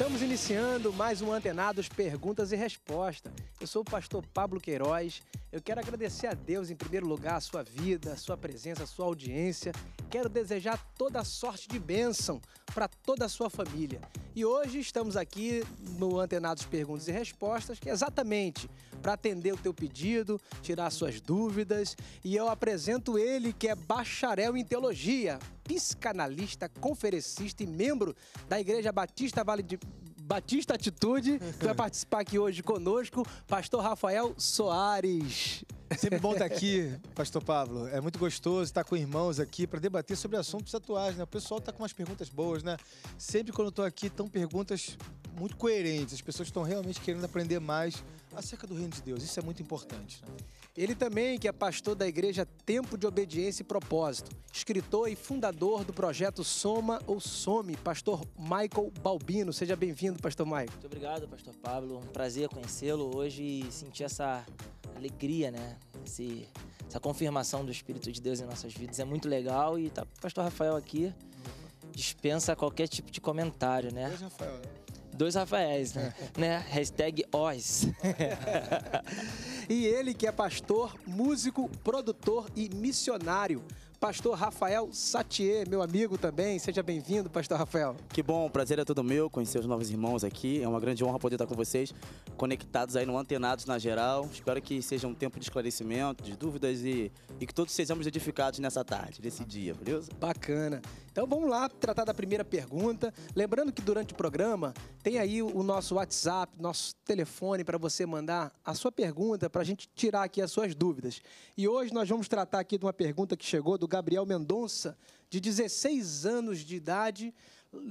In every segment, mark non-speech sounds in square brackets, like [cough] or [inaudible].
Estamos iniciando mais um Antenados Perguntas e Respostas. Eu sou o pastor Pablo Queiroz. Eu quero agradecer a Deus, em primeiro lugar, a sua vida, a sua presença, a sua audiência. Quero desejar toda sorte de bênção para toda a sua família. E hoje estamos aqui no Antenados Perguntas e Respostas, que é exatamente para atender o teu pedido, tirar suas dúvidas. E eu apresento ele, que é bacharel em teologia, psicanalista, conferencista e membro da Igreja Batista Vale de Batista Atitude, que vai participar aqui hoje conosco, pastor Rafael Soares. Sempre bom estar aqui, pastor Pablo. É muito gostoso estar com irmãos aqui para debater sobre assuntos atuais, né? O pessoal está com umas perguntas boas, né? Sempre quando eu estou aqui, estão perguntas muito coerentes. As pessoas estão realmente querendo aprender mais acerca do reino de Deus. Isso é muito importante, né? Ele também, que é pastor da igreja Tempo de Obediência e Propósito, escritor e fundador do projeto Soma ou Some, pastor Michael Balbino. Seja bem-vindo, pastor Michael. Muito obrigado, pastor Pablo. Um prazer conhecê-lo hoje e sentir essa alegria, né? Esse, essa confirmação do Espírito de Deus em nossas vidas é muito legal e tá o pastor Rafael aqui dispensa qualquer tipo de comentário, né? Deus, Rafael, né? Dois Rafaéis, né? É. né? Hashtag Oz. [laughs] e ele que é pastor, músico, produtor e missionário pastor Rafael Satier, meu amigo também. Seja bem-vindo, pastor Rafael. Que bom, prazer é todo meu conhecer os novos irmãos aqui. É uma grande honra poder estar com vocês, conectados aí no Antenados na geral. Espero que seja um tempo de esclarecimento, de dúvidas e, e que todos sejamos edificados nessa tarde, nesse dia, beleza? Bacana. Então vamos lá tratar da primeira pergunta. Lembrando que durante o programa tem aí o nosso WhatsApp, nosso telefone para você mandar a sua pergunta para a gente tirar aqui as suas dúvidas. E hoje nós vamos tratar aqui de uma pergunta que chegou do Gabriel Mendonça, de 16 anos de idade,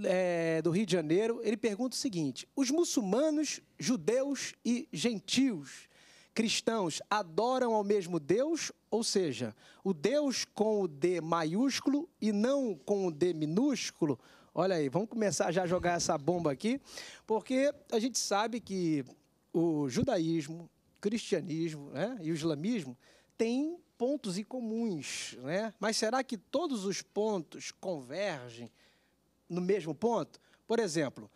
é, do Rio de Janeiro. Ele pergunta o seguinte: os muçulmanos, judeus e gentios cristãos adoram ao mesmo Deus, ou seja, o Deus com o D maiúsculo e não com o D minúsculo? Olha aí, vamos começar já a jogar essa bomba aqui, porque a gente sabe que o judaísmo, cristianismo né, e o islamismo têm pontos em comuns, né? Mas será que todos os pontos convergem no mesmo ponto? Por exemplo,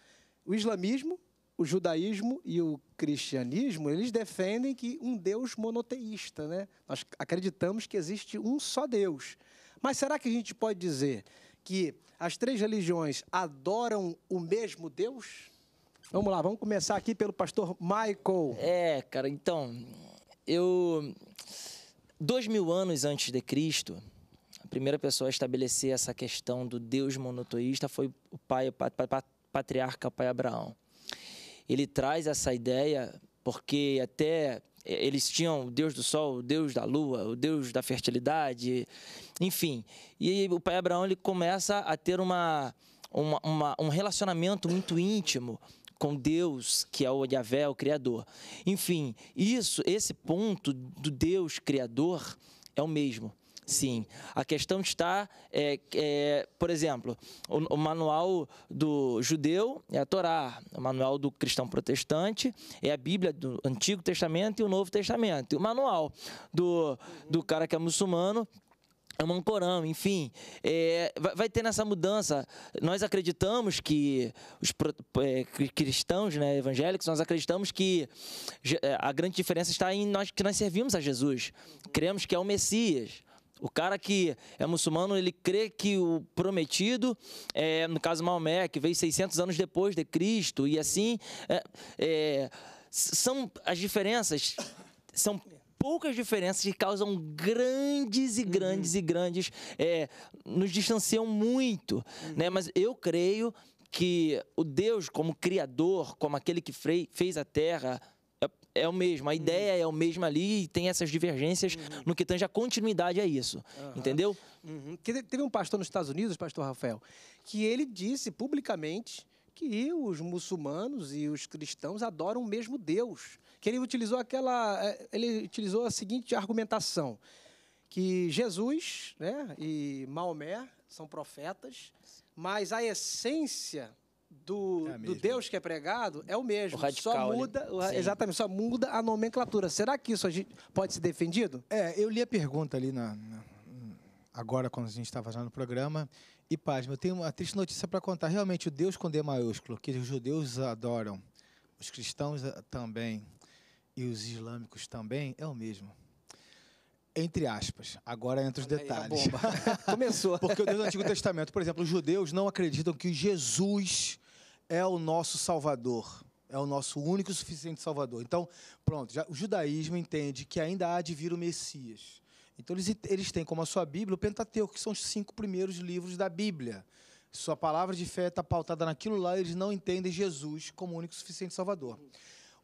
o islamismo, o judaísmo e o cristianismo, eles defendem que um Deus monoteísta, né? Nós acreditamos que existe um só Deus. Mas será que a gente pode dizer que as três religiões adoram o mesmo Deus? Vamos lá, vamos começar aqui pelo pastor Michael. É, cara, então, eu Dois mil anos antes de Cristo, a primeira pessoa a estabelecer essa questão do Deus monoteísta foi o pai, o patriarca, o pai Abraão. Ele traz essa ideia porque até eles tinham o Deus do Sol, o Deus da Lua, o Deus da fertilidade, enfim. E o pai Abraão ele começa a ter uma, uma, uma um relacionamento muito íntimo com Deus, que é o Yahvé, o Criador. Enfim, isso, esse ponto do Deus Criador é o mesmo. Sim, a questão está, é, é, por exemplo, o, o, manual do judeu é a Torá, o manual do cristão protestante é a Bíblia do Antigo Testamento e o Novo Testamento. E o manual do, do cara que é muçulmano é ancorão, enfim, é, vai, ter nessa mudança. Nós acreditamos que os pro, é, cristãos, né, evangélicos, nós acreditamos que é, a grande diferença está em nós que nós servimos a Jesus, cremos que é o Messias. O cara que é muçulmano, ele crê que o prometido, é, no caso Maomé, que veio 600 anos depois de Cristo, e assim, é, é, são as diferenças são poucas diferenças que causam grandes e grandes uhum. e grandes. É, nos distanciam muito, uhum. né? Mas eu creio que o Deus, como criador, como aquele que fez a terra, é, é o mesmo, a uhum. ideia uhum. é o mesmo ali e tem essas divergências uhum. no que tange a continuidade a isso, uhum. entendeu? Teve um pastor nos Estados Unidos, pastor Rafael, que ele disse publicamente que os muçulmanos e os cristãos adoram o mesmo Deus. Que ele utilizou aquela, é, ele utilizou a seguinte argumentação: que Jesus, né, e Maomé são profetas, mas a essência do, é do Deus que é pregado é o mesmo. O radical, só muda, exatamente, só muda a nomenclatura. Será que isso a gente pode ser defendido? É, eu li a pergunta ali na, na agora quando a gente está fazendo o programa. E pasma, eu tenho uma triste notícia para contar. Realmente, o Deus com D maiúsculo, que os judeus adoram, os cristãos eh, também e os islâmicos também, é o mesmo. Entre aspas. Agora entra os detalhes. É [laughs] Começou. Porque o Deus do Antigo Testamento, por exemplo, os judeus não acreditam que Jesus é o nosso Salvador é o nosso único e suficiente Salvador. Então, pronto, já, o judaísmo entende que ainda há de vir o Messias. Então, eles, eles têm como a sua Bíblia o Pentateuco, que são os cinco primeiros livros da Bíblia. Sua palavra de fé está pautada naquilo lá, eles não entendem Jesus como o único suficiente Salvador.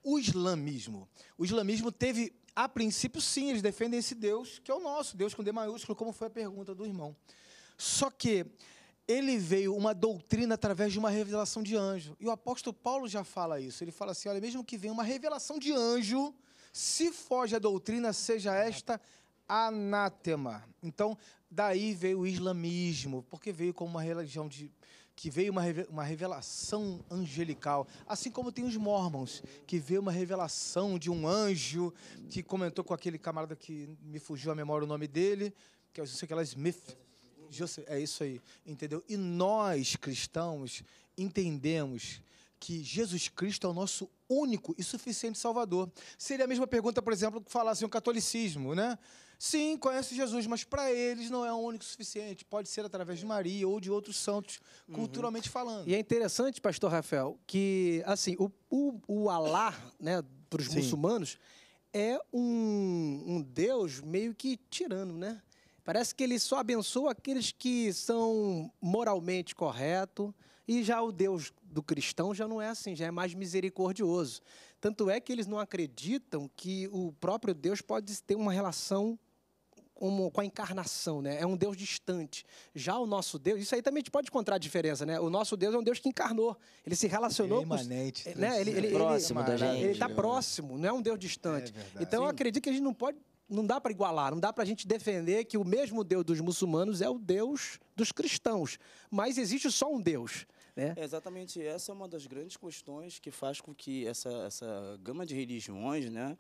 O islamismo. O islamismo teve, a princípio, sim, eles defendem esse Deus, que é o nosso, Deus com D maiúsculo, como foi a pergunta do irmão. Só que ele veio uma doutrina através de uma revelação de anjo. E o apóstolo Paulo já fala isso. Ele fala assim: olha, mesmo que venha uma revelação de anjo, se foge a doutrina, seja esta anátema. Então, daí veio o islamismo, porque veio como uma religião de que veio uma, uma revelação angelical, assim como tem os mormons, que veio uma revelação de um anjo que comentou com aquele camarada que me fugiu a memória o nome dele, que é o Joseph é Smith. é isso aí, entendeu? E nós cristãos entendemos que Jesus Cristo é o nosso único e suficiente Salvador. Seria a mesma pergunta, por exemplo, que falasse o catolicismo, né? Sim, conhece Jesus, mas para eles não é o único suficiente. Pode ser através de Maria ou de outros santos, uhum. culturalmente falando. E é interessante, pastor Rafael, que assim, o, o, o Alá, né, para os muçulmanos, é um, um Deus meio que tirano, né? Parece que ele só abençoa aqueles que são moralmente corretos, e já o Deus do cristão já não é assim, já é mais misericordioso. Tanto é que eles não acreditam que o próprio Deus pode ter uma relação como com a encarnação, né? É um Deus distante. Já o nosso Deus, isso aí também a gente pode encontrar a diferença, né? O nosso Deus é um Deus que encarnou. Ele se relacionou ele é imanente, com os, né? Ele, ele, próximo ele, da gente. Ele está né? próximo, não é um Deus distante. É então eu acredito que a gente não pode não dá para igualar, não dá para a gente defender que o mesmo Deus dos muçulmanos é o Deus dos cristãos. Mas existe só um Deus. Né? É exatamente, essa é uma das grandes questões que faz com que essa, essa gama de religiões, né?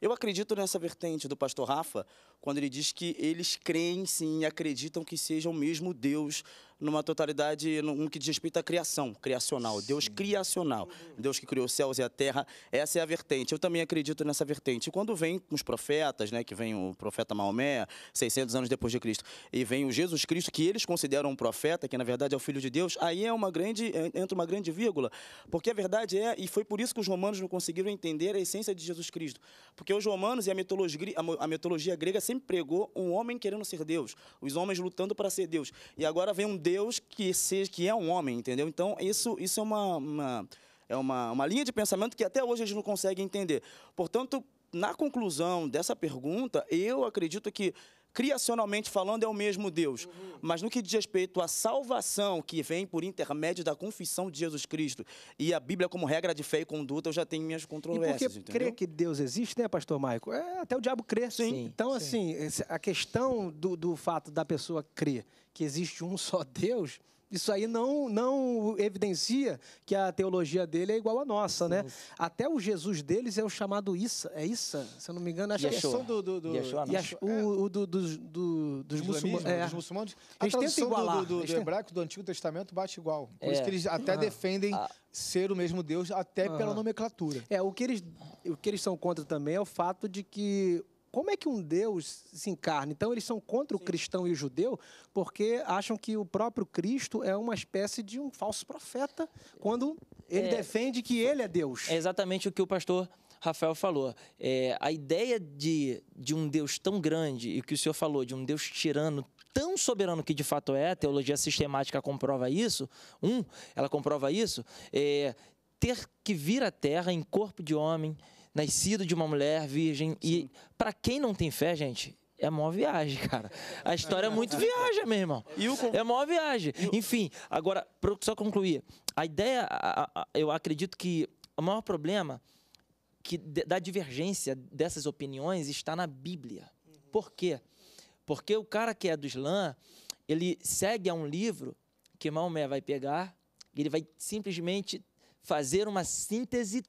Eu acredito nessa vertente do pastor Rafa, quando ele diz que eles creem sim e acreditam que seja o mesmo Deus numa totalidade, no que diz respeito à criação, criacional, sim. Deus criacional, Deus que criou os céus e a terra, essa é a vertente. Eu também acredito nessa vertente. E quando vem os profetas, né, que vem o profeta Maomé, 600 anos depois de Cristo, e vem o Jesus Cristo, que eles consideram um profeta, que na verdade é o filho de Deus, aí é uma grande, entra uma grande vírgula, porque a verdade é, e foi por isso que os romanos não conseguiram entender a essência de Jesus Cristo, porque os romanos e a mitologia, a mitologia grega sempre pregou um homem querendo ser Deus, os homens lutando para ser Deus. E agora vem um Deus que, seja, que é um homem, entendeu? Então, isso, isso é uma, uma é uma, uma linha de pensamento que até hoje a gente não consegue entender. Portanto, na conclusão dessa pergunta, eu acredito que criacionalmente falando, é o mesmo Deus. Uhum. Mas no que diz respeito à salvação que vem por intermédio da confissão de Jesus Cristo e a Bíblia como regra de fé e conduta, eu já tenho minhas controvérsias. E porque entendeu? crer que Deus existe, né, pastor Maico? É, até o diabo crê. Sim. sim então, sim. assim, a questão do, do fato da pessoa crer que existe um só Deus isso aí não, não evidencia que a teologia dele é igual à nossa, né? Até o Jesus deles é o chamado Issa, é Issa, se eu não me engano. Acho que é do, do, do, o, do, do, do, dos, muçulmanos, é. dos muçulmanos. A eles tradução igualar, do, do, do hebraico do Antigo Testamento bate igual. Por é. isso que eles até ah. defendem ah. ser o mesmo Deus, até pela ah. nomenclatura. É, o que, eles, o que eles são contra também é o fato de que como é que um Deus se encarna? Então, eles são contra o cristão e o judeu porque acham que o próprio Cristo é uma espécie de um falso profeta quando ele é, defende que ele é Deus. É exatamente o que o pastor Rafael falou. É, a ideia de, de um Deus tão grande, e o que o senhor falou, de um Deus tirano tão soberano que de fato é, a teologia sistemática comprova isso, um, ela comprova isso, é, ter que vir à Terra em corpo de homem, nascido de uma mulher virgem. Sim. E para quem não tem fé, gente, é a maior viagem, [laughs] cara. A história é muito viagem, meu irmão. É a maior viagem. Enfim, agora, para só concluir. A ideia, a, a, eu acredito que o maior problema que da divergência dessas opiniões está na Bíblia. Uhum. Por quê? Porque o cara que é do Islã, ele segue a um livro que Maomé vai pegar, ele vai simplesmente fazer uma síntese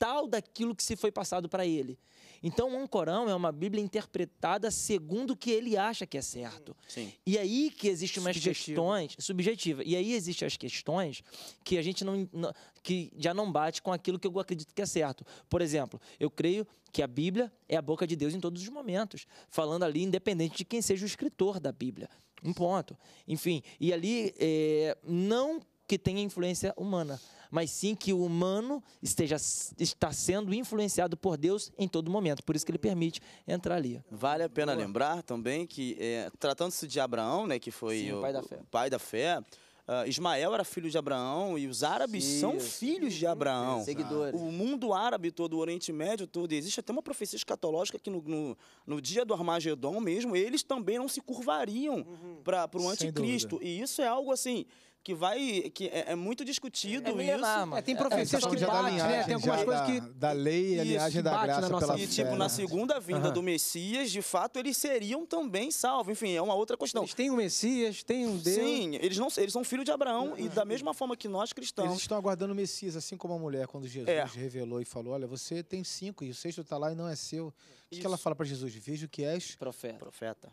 total daquilo que se foi passado para ele. Então, um Corão é uma Bíblia interpretada segundo o que ele acha que é certo. Sim. E aí que existem umas questões subjetiva. E aí existem as questões que a gente não, não que já não bate com aquilo que eu acredito que é certo. Por exemplo, eu creio que a Bíblia é a boca de Deus em todos os momentos, falando ali independente de quem seja o escritor da Bíblia. Um ponto. Enfim, e ali é, não que tenha influência humana mas sim que o humano esteja está sendo influenciado por Deus em todo momento. Por isso que ele permite entrar ali. Vale a pena Boa. lembrar também que, é, tratando-se de Abraão, né, que foi sim, o, pai da fé, pai da fé Uh, Ismael era filho de Abraão e os árabes Sim, são filhos de Abraão. Seguidores. O mundo árabe todo, o Oriente Médio todo, existe até uma profecia escatológica que no, no, no dia do Armagedon mesmo, eles também não se curvariam uhum. para o anticristo. E isso é algo assim que vai que é, é muito discutido é, isso. Mano. É, tem profecias que batem, né? Tem algumas coisas que da lei a linhagem da graça na pela e, fé. tipo na segunda vinda uhum. do Messias, de fato eles seriam também salvos. Enfim, é uma outra questão. Eles têm um Messias, têm um Deus. Sim, eles não eles são filhos de Abraão uhum. e é. da mesma forma que nós cristãos. Eles estão aguardando o Messias, assim como a mulher quando Jesus é. revelou e falou: "Olha, você tem cinco e o sexto está lá e não é seu". O que, que ela fala para Jesus? Vejo que és profeta. profeta.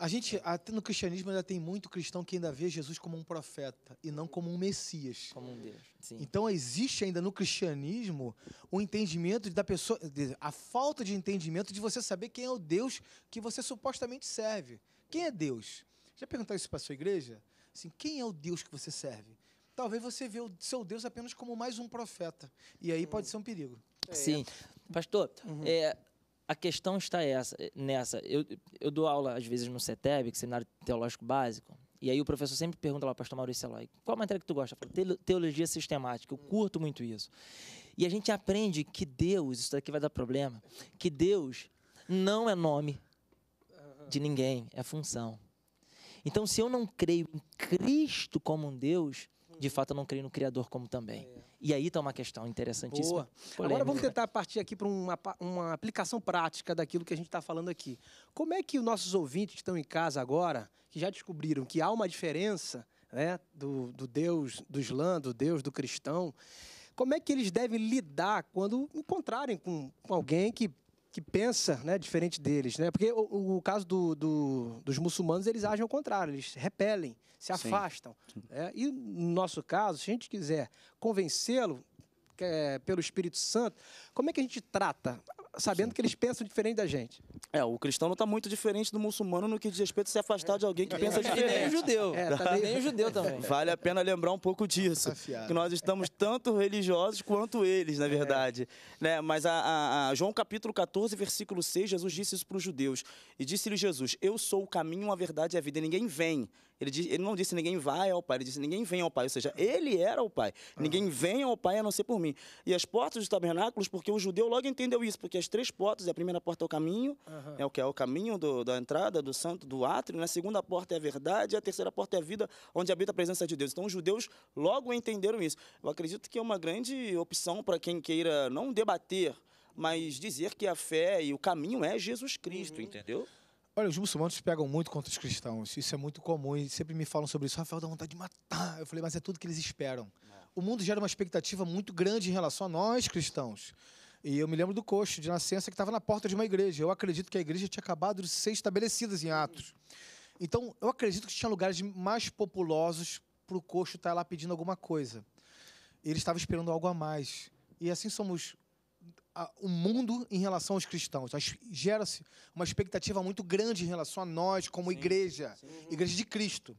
A gente, até no cristianismo, ainda tem muito cristão que ainda vê Jesus como um profeta e não como um Messias. Como um Deus. Sim. Então existe ainda no cristianismo o entendimento da pessoa, a falta de entendimento de você saber quem é o Deus que você supostamente serve. Quem é Deus? Já perguntaram isso para sua igreja? Assim, quem é o Deus que você serve? Talvez você vê o seu Deus apenas como mais um profeta. E aí pode ser um perigo. Sim. É. Pastor, uhum. é, a questão está essa, eh, nessa. Eu, eu dou aula, às vezes, no CETEB, que é Seminário Teológico Básico, e aí o professor sempre pergunta lá, pastor Maurício Eloy, qual matéria que tu gosta? Eu falo, Teologia sistemática, eu curto muito isso. E a gente aprende que Deus, isso daqui vai dar problema, que Deus não é nome de ninguém, é função. Então, se eu não creio em Cristo como um Deus, de fato eu não creio no Criador como também. É. E aí está uma questão interessantíssima. Boa. Agora vamos tentar partir aqui para uma, uma aplicação prática daquilo que a gente está falando aqui. Como é que os nossos ouvintes que estão em casa agora, que já descobriram que há uma diferença né, do, do Deus do Islã, do Deus do cristão, como é que eles devem lidar quando encontrarem com, com alguém que que pensa né, diferente deles, né? Porque o, o caso do, do, dos muçulmanos, eles agem ao contrário, eles repelem, se afastam. Né? E no nosso caso, se a gente quiser convencê-lo é, pelo Espírito Santo, como é que a gente trata sabendo Sim. que eles pensam diferente da gente. É, o cristão não está muito diferente do muçulmano no que diz respeito a se afastar de alguém que é. pensa é. diferente. Nem o judeu. É, tá nem o [laughs] judeu também. Vale a pena lembrar um pouco disso. Que nós estamos tanto religiosos quanto eles, na é. verdade. É. Né? Mas a, a, a, João capítulo 14, versículo 6, Jesus disse isso para os judeus. E disse-lhe Jesus, eu sou o caminho, a verdade e a vida. E ninguém vem ele, diz, ele não disse ninguém vai ao Pai, ele disse ninguém vem ao Pai. Ou seja, ele era o Pai. Uhum. Ninguém vem ao Pai a não ser por mim. E as portas dos tabernáculos, porque o judeu logo entendeu isso, porque as três portas, a primeira porta é o caminho, uhum. é o que é o caminho do, da entrada do santo, do átrio, na né? a segunda porta é a verdade, e a terceira porta é a vida, onde habita a presença de Deus. Então os judeus logo entenderam isso. Eu acredito que é uma grande opção para quem queira não debater, mas dizer que a fé e o caminho é Jesus Cristo, uhum. entendeu? Olha, os muçulmanos pegam muito contra os cristãos. Isso é muito comum e sempre me falam sobre isso. Rafael, dá vontade de matar. Eu falei, mas é tudo que eles esperam. É. O mundo gera uma expectativa muito grande em relação a nós cristãos. E eu me lembro do coxo de nascença que estava na porta de uma igreja. Eu acredito que a igreja tinha acabado de ser estabelecida em Atos. Então, eu acredito que tinha lugares mais populosos para o coxo estar tá lá pedindo alguma coisa. Ele estava esperando algo a mais. E assim somos a, o mundo em relação aos cristãos. Gera-se uma expectativa muito grande em relação a nós, como Sim. igreja, Sim. igreja de Cristo.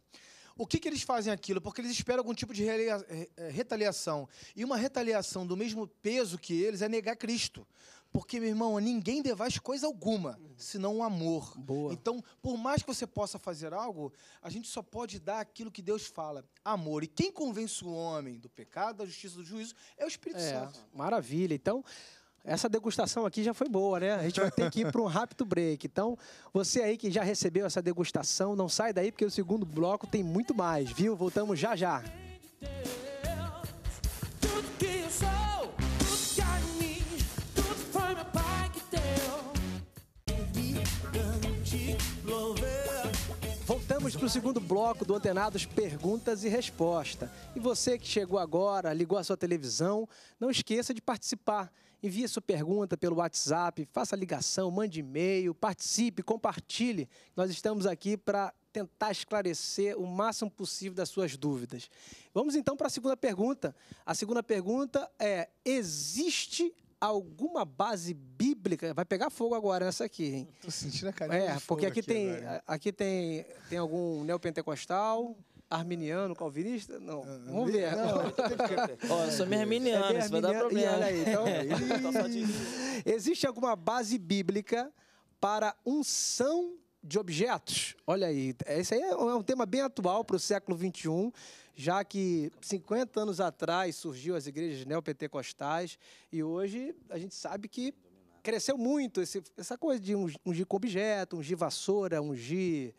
O que, que, eles fazem aquilo? Porque eles esperam algum tipo de eh, retaliação. E uma retaliação do mesmo peso que eles é negar Cristo. Porque, meu irmão, ninguém devaz coisa alguma, senão o amor. Boa. Então, por mais que você possa fazer algo, a gente só pode dar aquilo que Deus fala, amor. E quem convence o homem do pecado, da justiça, do juízo, é o Espírito é, Santo. Maravilha. Então, essa degustação aqui já foi boa, né? A gente vai ter que ir para um rápido break. Então, você aí que já recebeu essa degustação, não sai daí porque o segundo bloco tem muito mais, viu? Voltamos já já. Voltamos para o segundo bloco do Antenados Perguntas e Resposta. E você que chegou agora, ligou a sua televisão, não esqueça de participar. Envie sua pergunta pelo WhatsApp, faça ligação, mande e-mail, participe, compartilhe. Nós estamos aqui para tentar esclarecer o máximo possível das suas dúvidas. Vamos então para a segunda pergunta. A segunda pergunta é: existe alguma base bíblica. Vai pegar fogo agora nessa aqui, hein? Tô sentindo a carinha. É, porque aqui, aqui tem, agora. aqui tem, tem algum neopentecostal, arminiano, calvinista? Não. Ah, Vamos ah, ver. Então [laughs] Ó, eu sou meio é, é arminiano, é isso vai dar problema. olha aí, então, [laughs] tá Existe alguma base bíblica para unção de objetos. Olha aí, esse aí é um é tema bem atual para o século XXI, já que 50 anos atrás surgiu as igrejas neopentecostais e hoje a gente sabe que cresceu muito esse, essa coisa de ungir com objeto, ungir vassoura, ungir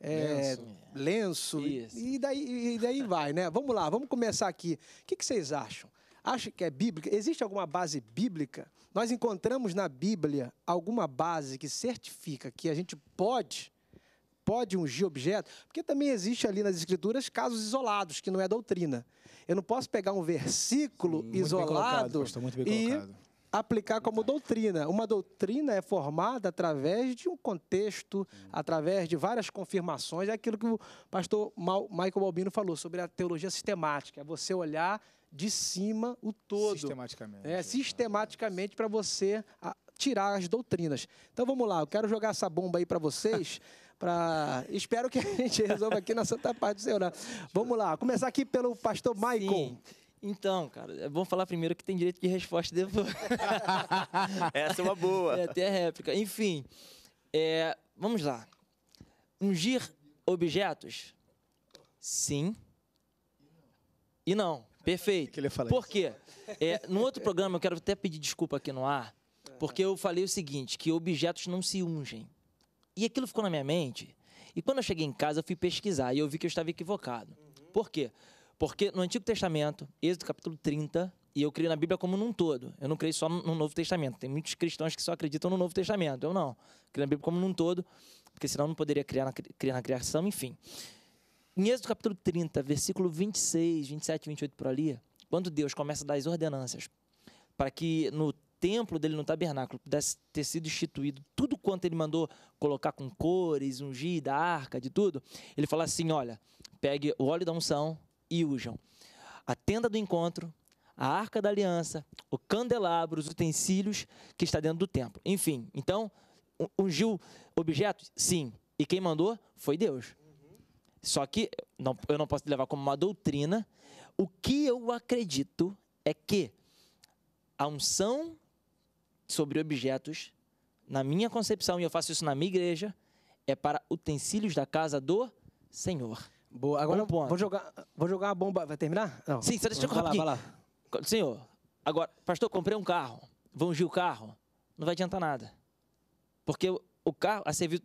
é, lenço, lenço e, daí, e daí [laughs] vai, né? Vamos lá, vamos começar aqui. O que, que vocês acham? Acha que é bíblica? Existe alguma base bíblica? Nós encontramos na Bíblia alguma base que certifica que a gente pode pode ungir objeto, porque também existe ali nas escrituras casos isolados, que não é doutrina. Eu não posso pegar um versículo Sim, isolado colocado, pastor, e aplicar como doutrina. Uma doutrina é formada através de um contexto, hum. através de várias confirmações. É aquilo que o pastor Michael Albino falou sobre a teologia sistemática. É você olhar de cima o todo. Sistematicamente. É, sistematicamente para você tirar as doutrinas. Então vamos lá, eu quero jogar essa bomba aí para vocês. [laughs] Pra... Espero que a gente resolva aqui na Santa Paz do Senhor. Vamos lá, começar aqui pelo pastor Michael. Sim. Então, cara, é bom falar primeiro que tem direito de resposta depois. [laughs] Essa é uma boa. É até réplica. Enfim, é, vamos lá. Ungir objetos? Sim. E não. Perfeito. Que ele fala Por quê? É, no outro programa, eu quero até pedir desculpa aqui no ar, porque eu falei o seguinte, que objetos não se ungem. E aquilo ficou na minha mente. E quando eu cheguei em casa, eu fui pesquisar e eu vi que eu estava equivocado. Por quê? Porque porque no Antigo Testamento, Êxodo capítulo 30, e eu creio na Bíblia como num todo. Eu não creio só no Novo Testamento. Tem muitos cristãos que só acreditam no Novo Testamento. Eu não. Creio na Bíblia como num todo, porque senão não poderia criar na, criar na criação, enfim. Em Êxodo capítulo 30, versículo 26, 27, 28 por ali, quando Deus começa a dar as ordenanças para que no templo dele, no tabernáculo, pudesse ter sido instituído tudo quanto ele mandou colocar com cores, ungir, da arca, de tudo, ele fala assim: olha, pegue o óleo da unção e Ujam. A tenda do encontro, a arca da aliança, o candelabro, os utensílios que está dentro do templo. Enfim, então, ungiu objetos? Sim. E quem mandou? Foi Deus. Só que não, eu não posso levar como uma doutrina. O que eu acredito é que a unção sobre objetos, na minha concepção, e eu faço isso na minha igreja, é para utensílios da casa do Senhor. Boa. Agora Bom vou jogar, vou jogar a bomba. Vai terminar? Não. Sim, só deixa eu vai lá, Senhor, agora, pastor, comprei um carro. Vou ungir o carro. Não vai adiantar nada. Porque o carro, a serviço,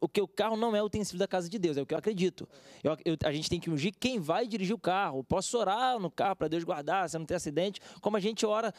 o que o carro não é o utensílio da casa de Deus, é o que eu acredito. Eu, eu, a gente tem que ungir quem vai dirigir o carro. posso orar no carro para Deus guardar, se não tem acidente, como a gente ora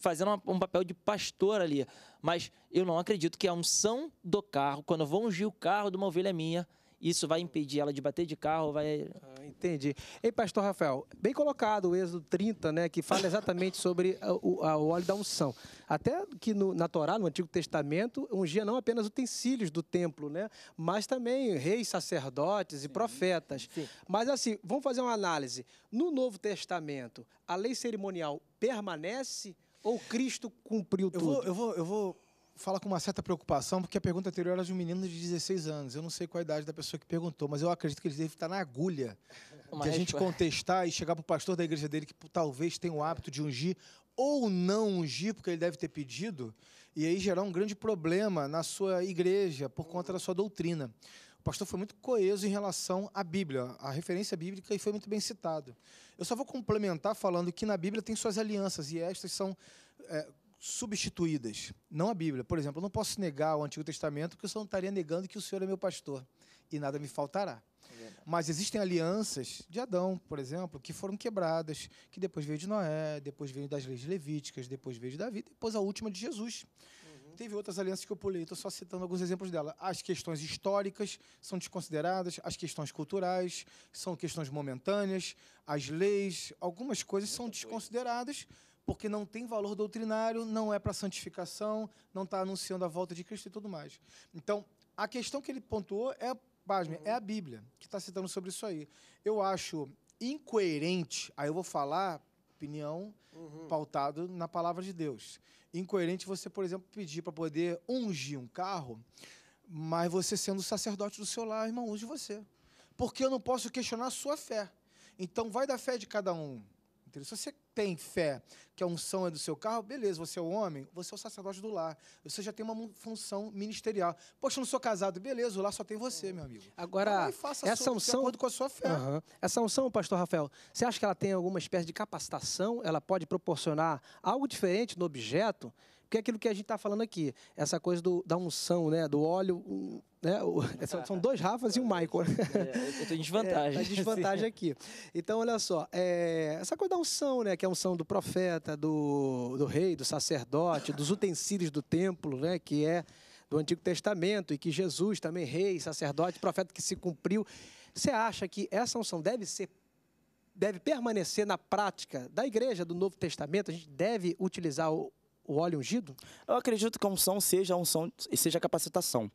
fazendo uma, um papel de pastor ali. Mas eu não acredito que a unção do carro, quando eu vou ungir o carro de uma ovelha minha, isso vai impedir ela de bater de carro, vai... Ah, entendi. Ei, pastor Rafael, bem colocado o Êxodo 30, né, que fala exatamente [laughs] sobre o, a, o óleo da unção. Até que no, na Torá, no Antigo Testamento, ungia não apenas utensílios do templo, né, mas também reis, sacerdotes e Sim. profetas. Sim. Mas assim, vamos fazer uma análise. No Novo Testamento, a lei cerimonial permanece ou Cristo cumpriu tudo? Eu vou, eu vou, eu vou fala com uma certa preocupação, porque a pergunta anterior era de um menino de 16 anos. Eu não sei qual a idade da pessoa que perguntou, mas eu acredito que ele deve estar na agulha [laughs] de a gente contestar e chegar para o pastor da igreja dele, que talvez tenha o hábito de ungir ou não ungir, porque ele deve ter pedido, e aí gerar um grande problema na sua igreja por conta da sua doutrina. O pastor foi muito coeso em relação à Bíblia, à referência bíblica, e foi muito bem citado. Eu só vou complementar falando que na Bíblia tem suas alianças, e estas são é, substituídas, não a Bíblia. Por exemplo, eu não posso negar o Antigo Testamento porque eu só estaria negando que o Senhor é meu pastor e nada me faltará. É Mas existem alianças de Adão, por exemplo, que foram quebradas, que depois veio de Noé, depois veio das leis levíticas, depois veio de Davi, depois a última de Jesus. Uhum. Teve outras alianças que eu pulei, estou só citando alguns exemplos dela. As questões históricas são desconsideradas, as questões culturais são questões momentâneas, as leis, algumas coisas são desconsideradas porque não tem valor doutrinário, não é para santificação, não está anunciando a volta de Cristo e tudo mais. Então, a questão que ele pontuou é, pasme, é a Bíblia, que está citando sobre isso aí. Eu acho incoerente, aí eu vou falar opinião uhum. pautado na palavra de Deus. Incoerente você, por exemplo, pedir para poder ungir um carro, mas você sendo sacerdote do seu lar, irmão, unge você. Porque eu não posso questionar a sua fé. Então vai da fé de cada um. Entendeu? Se você tem fé que a unção é do seu carro, beleza, você é o homem, você é o sacerdote do lar. Você já tem uma função ministerial. Poxa, eu não sou casado, beleza, o lar só tem você, meu amigo. Agora, essa sua, unção. De acordo com a sua fé. Uhum. Essa unção, pastor Rafael, você acha que ela tem alguma espécie de capacitação? Ela pode proporcionar algo diferente no objeto? Porque é aquilo que a gente está falando aqui, essa coisa do, da unção, né? Do óleo. né? O, são, [laughs] são, dois Rafas e um Michael. [laughs] É, eu estou em desvantagem. É, tá desvantagem aqui. Então, olha só, é, essa coisa da unção, né? Que é a unção do profeta, do, do rei, do sacerdote, dos utensílios do templo, né? Que é do Antigo Testamento e que Jesus também rei, sacerdote, profeta que se cumpriu. Você acha que essa unção deve ser deve permanecer na prática da igreja do Novo Testamento? A gente deve utilizar o, o óleo ungido? Eu acredito que a unção seja a unção seja a capacitação.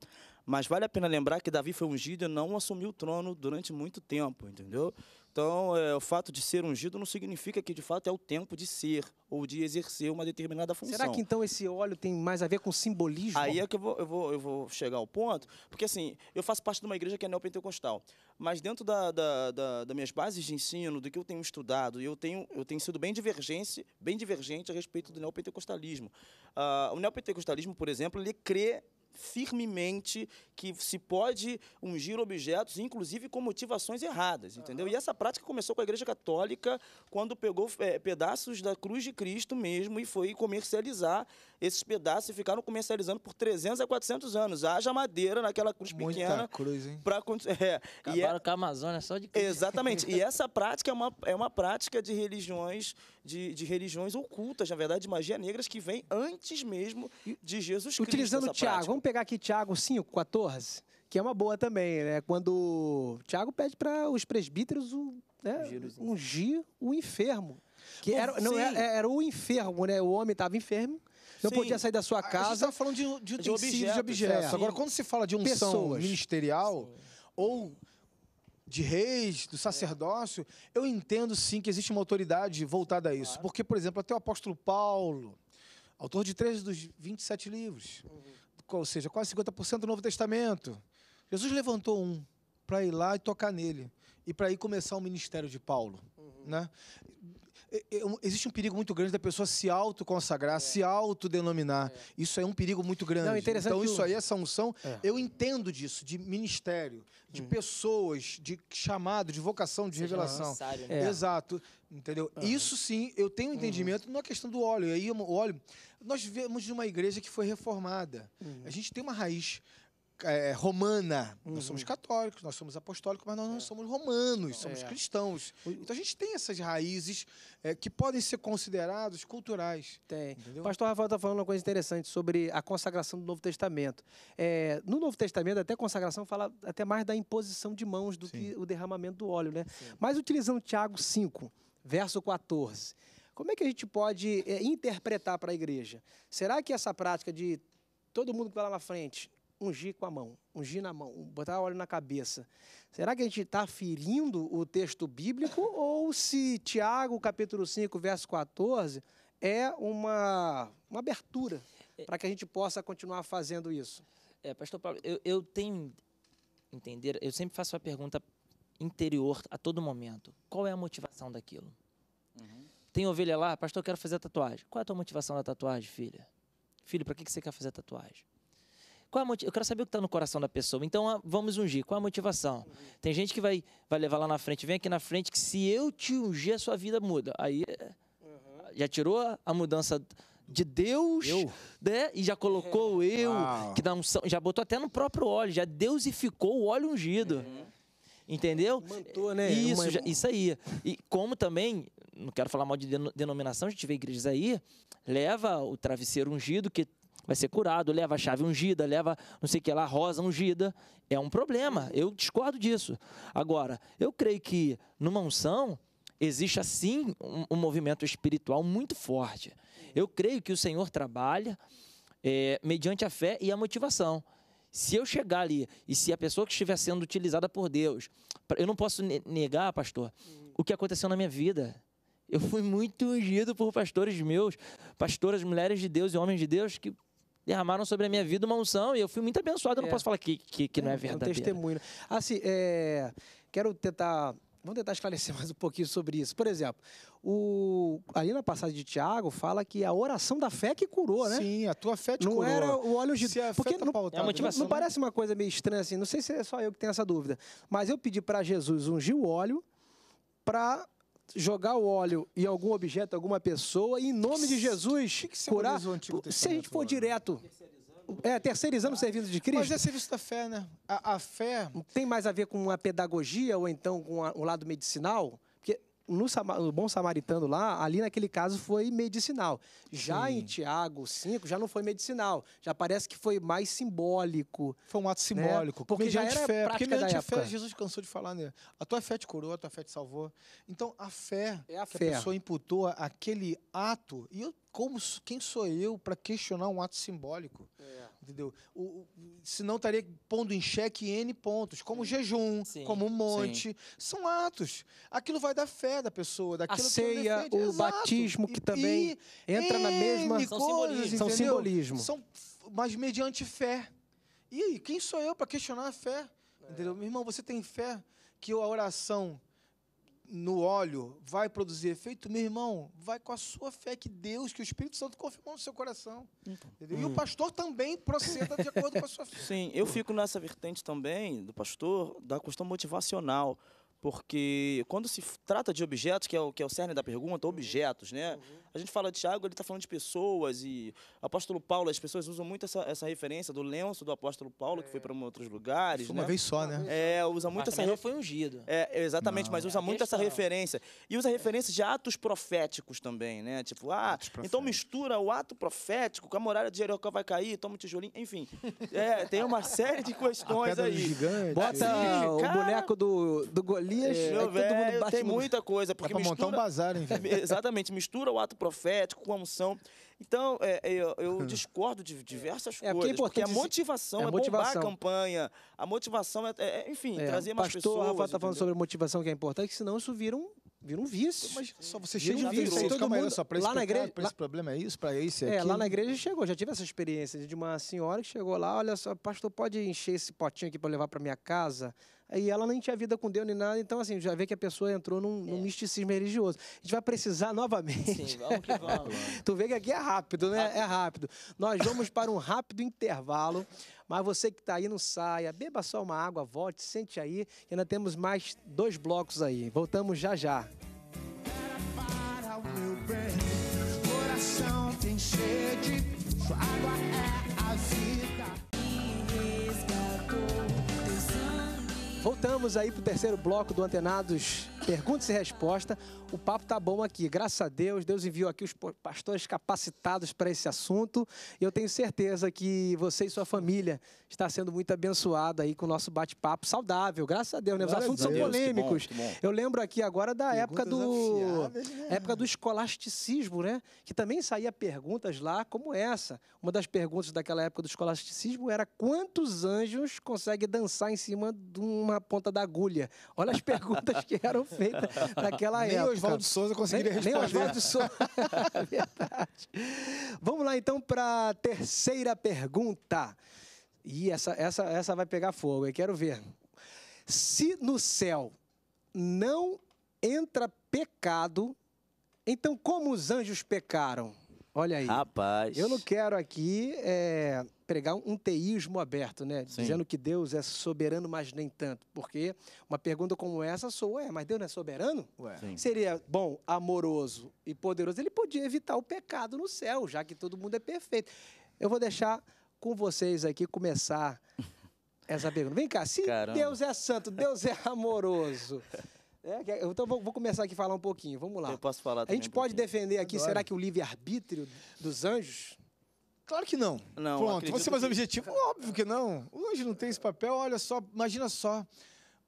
Mas vale a pena lembrar que Davi foi ungido e não assumiu o trono durante muito tempo, entendeu? Então, é, o fato de ser ungido não significa que de fato é o tempo de ser ou de exercer uma determinada função. Será que então esse óleo tem mais a ver com simbolismo? Aí é que eu vou, eu vou, eu vou chegar ao ponto, porque assim, eu faço parte de uma igreja que é neopentecostal, mas dentro da, da, da, das minhas bases de ensino, do que eu tenho estudado, eu tenho, eu tenho sido bem divergente, bem divergente a respeito do neopentecostalismo. Uh, o neopentecostalismo, por exemplo, ele crê firmemente que se pode ungir objetos, inclusive com motivações erradas, entendeu? Uhum. E essa prática começou com a Igreja Católica, quando pegou é, pedaços da cruz de Cristo mesmo e foi comercializar esses pedaços e ficaram comercializando por 300 a 400 anos. Haja madeira naquela cruz Muita pequena. cruz, hein? Pra, [laughs] é, é, Acabaram é, com a Amazônia só de cruz. Exatamente. E [laughs] essa prática é uma, é uma prática de religiões, de, de religiões ocultas, na verdade, de magia negras, que vem antes mesmo de Jesus Cristo. Utilizando o Tiago, vamos pegar aqui Tiago 5, 14, que é uma boa também, né? Quando Tiago pede para os presbíteros o, né, ungir o enfermo. Que era, não, era, é, é, era, o enfermo, né? O homem estava enfermo não Sim. podia sair da sua casa. A gente falando de, de, de objetos. De é, objetos. É. Agora, quando se fala de unção Pessoas. ministerial ou de reis, do sacerdócio, eu entendo sim que existe uma autoridade voltada a isso. Claro. Porque, por exemplo, até o apóstolo Paulo, autor de três dos 27 livros, uhum. ou seja, quase 50% do Novo Testamento, Jesus levantou um para ir lá e tocar nele, e para ir começar o ministério de Paulo. Uhum. Né? É, é existe um perigo muito grande da pessoa se autoconsagrar, é. se autodenominar. É. Isso é um perigo muito grande. Não, então, isso aí, essa unção, é. eu entendo disso, de ministério, de uhum. pessoas, de chamado, de vocação, de Seja revelação. Necessário, né? É. Exato. Entendeu? Uhum. Isso sim, eu tenho um uhum. entendimento uhum. na questão do óleo. Aí, o óleo, nós vemos de uma igreja que foi reformada. Uhum. A gente tem uma raiz é, é, romana. Uhum. Nós somos católicos, nós somos apostólicos, mas nós não é. somos romanos, somos é. cristãos. Então a gente tem essas raízes é, que podem ser considerados culturais. Tem. O pastor Rafael está falando uma coisa interessante sobre a consagração do Novo Testamento. É, no Novo Testamento, até consagração fala até mais da imposição de mãos do Sim. que o derramamento do óleo, né? Sim. Mas utilizando Tiago 5, verso 14. Como é que a gente pode interpretar para a igreja? Será que essa prática de todo mundo que vai lá na frente ungir com a mão, ungir na mão, botar óleo na cabeça. Será que a gente está ferindo o texto bíblico ou se Tiago, capítulo 5, verso 14, é uma, uma abertura é. para que a gente possa continuar fazendo isso? É, pastor Paulo, eu, eu tenho entender, eu sempre faço a pergunta interior a todo momento. Qual é a motivação daquilo? Uhum. Tem ovelha lá, pastor, eu quero fazer a tatuagem. Qual é a tua motivação da tatuagem, filha? Filho, para que, que você quer fazer a tatuagem? Qual é a Eu quero saber o que está no coração da pessoa. Então vamos ungir. Qual é a motivação? Tem gente que vai, vai levar lá na frente, vem aqui na frente, que se eu te ungir, a sua vida muda. Aí é, uhum. já tirou a mudança de Deus, eu? né? E já colocou é. [laughs] eu, Uau. que dá um já botou até no próprio óleo, já deusificou o óleo ungido. Uhum. Entendeu? Mantou, né? Isso, Uma... já, isso aí. E como também, não quero falar mal de denominação, a gente vê igrejas aí, leva o travesseiro ungido, que vai ser curado, leva a chave ungida, leva não sei o que lá, rosa ungida. É um problema, eu discordo disso. Agora, eu creio que numa unção existe assim um, um movimento espiritual muito forte. Eu creio que o Senhor trabalha é, mediante a fé e a motivação. Se eu chegar ali e se a pessoa que estiver sendo utilizada por Deus, eu não posso negar, pastor, o que aconteceu na minha vida. Eu fui muito ungido por pastores meus, pastoras, mulheres de Deus e homens de Deus que derramaram sobre a minha vida uma unção e eu fui muito abençoado. Eu não é. posso falar que, que, que é, não é verdade. É, é um testemunho. Assim, é, quero tentar. Vamos tentar esclarecer [laughs] mais um pouquinho sobre isso. Por exemplo, o, ali na passagem de Tiago fala que a oração da fé que curou, né? Sim, a tua fé te não curou. Não era o óleo de... Se a Porque fé tá não, pautada, é né? motivação, não, não parece uma coisa meio estranha assim, não sei se é só eu que tenho essa dúvida, mas eu pedi para Jesus ungir o óleo para jogar o óleo em algum objeto, alguma pessoa, e em nome de Jesus, que que curar. Se a gente for direto. É, terceirizando o serviço de Cristo. Mas é serviço da fé, né? A, a fé. Tem mais a ver com a pedagogia ou então com a, o lado medicinal? no, no, Bom Samaritano lá, ali naquele caso foi medicinal. Já Sim. em Tiago 5, já não foi medicinal. Já parece que foi mais simbólico. Foi um ato né? simbólico. Né? Porque mediante já era fé. Porque mediante fé, Jesus cansou de falar, né? A tua fé te curou, a tua fé te salvou. Então, a fé é a que fé. a pessoa imputou aquele ato. E eu como, quem sou eu para questionar um ato simbólico? É. Entendeu? O, o, senão estaria pondo em xeque N pontos, como Sim. jejum, Sim. como um monte. Sim. São atos. Aquilo vai da fé da pessoa, daquilo a ceia, o Exato. batismo, que também e, entra N na mesma. São simbolismo. São simbolismo. São, mas mediante fé. E quem sou eu para questionar a fé? É. Entendeu? Meu irmão, você tem fé que a oração no óleo vai produzir efeito, meu irmão, vai com a sua fé que Deus, que o Espírito Santo confirmou no seu coração. Então. E o hum. pastor também proceda de acordo com a sua fé. Sim, eu fico nessa vertente também do pastor da questão motivacional, porque quando se trata de objetos, que é o, que é o cerne da pergunta, objetos, né? Uhum a gente fala de Tiago, ele está falando de pessoas e apóstolo Paulo, as pessoas usam muito essa, essa referência do lenço do apóstolo Paulo, que foi é. para outros lugares. Né? né? uma vez é, só, né? É, usa muito mas essa. Re... foi ungido. É, exatamente, não. mas usa é muito essa referência. E usa referência de atos proféticos também, né? Tipo, ah, então mistura o ato profético com a muralha de Jericó vai cair, toma um tijolinho, enfim. É, tem uma série de questões aí. Gigante. Bota Sim, o cara... boneco do, do Golias, é, todo mundo bate tem muita coisa. Porque é pra mistura... montar um bazar, hein? [laughs] Exatamente, mistura o ato profético profético, com a unção. Então, é, é eu, eu, [laughs] discordo de diversas é, coisas. É porque é é a motivação é, a motivação. bombar a campanha. A motivação é, enfim, trazer mais pastor, pessoas. O Rafa está falando sobre motivação que é importante, senão isso vira um, vira um vício. Mas só você chega um vício, aí todo mundo... Só, pra lá na igreja... esse problema é isso, para isso é É, lá na igreja chegou. Já tive essa experiência de uma senhora que chegou lá, olha só, pastor, pode encher esse potinho aqui para levar para minha casa? e ela nem tinha vida com Deus nem nada. Então, assim, já vê que a pessoa entrou num, é. num misticismo religioso. A gente vai precisar novamente. Sim, vamos que vamos. [laughs] tu vê que aqui é rápido, né? Rápido. É rápido. Nós vamos para um rápido intervalo. Mas você que está aí, não saia. Beba só uma água, volte, sente aí. E ainda temos mais dois blocos aí. Voltamos já já. Para o meu bem, coração tem sede, sua água é a vida. Voltamos aí pro terceiro bloco do Antenados Perguntas e Resposta. O papo tá bom aqui, graças a Deus. Deus enviou aqui os pastores capacitados para esse assunto. E eu tenho certeza que você e sua família está sendo muito abençoada aí com o nosso bate-papo saudável, graças a Deus. Né? Os assuntos são polêmicos. Eu lembro aqui agora da época do né? época do escolasticismo, né? Que também saía perguntas lá como essa. Uma das perguntas daquela época do escolasticismo era quantos anjos consegue dançar em cima de uma na ponta da agulha. Olha as perguntas que eram feitas [laughs] naquela nem época. Nem Oswaldo Souza conseguiria responder. Nem Oswaldo Souza. [laughs] É verdade. Vamos lá, então, para a terceira pergunta. E essa, essa, essa vai pegar fogo, eu quero ver. Se no céu não entra pecado, então como os anjos pecaram? Olha aí. Rapaz. Eu não quero aqui é, pregar um teísmo aberto, né? Sim. Dizendo que Deus é soberano, mas nem tanto. Porque uma pergunta como essa sou, ué, mas Deus não é soberano? Seria bom, amoroso e poderoso. Ele podia evitar o pecado no céu, já que todo mundo é perfeito. Eu vou deixar com vocês aqui começar [laughs] essa pergunta. Vem cá, se Caramba. Deus é santo, Deus é amoroso. É, é, então vou, começar aqui a falar um pouquinho. Vamos lá. Eu posso falar A gente pode defender aqui, será que o livre-arbítrio dos anjos? Claro que não. não Pronto, você mais que... objetivo? Óbvio que não. O anjo não tem esse papel. Olha só, imagina só.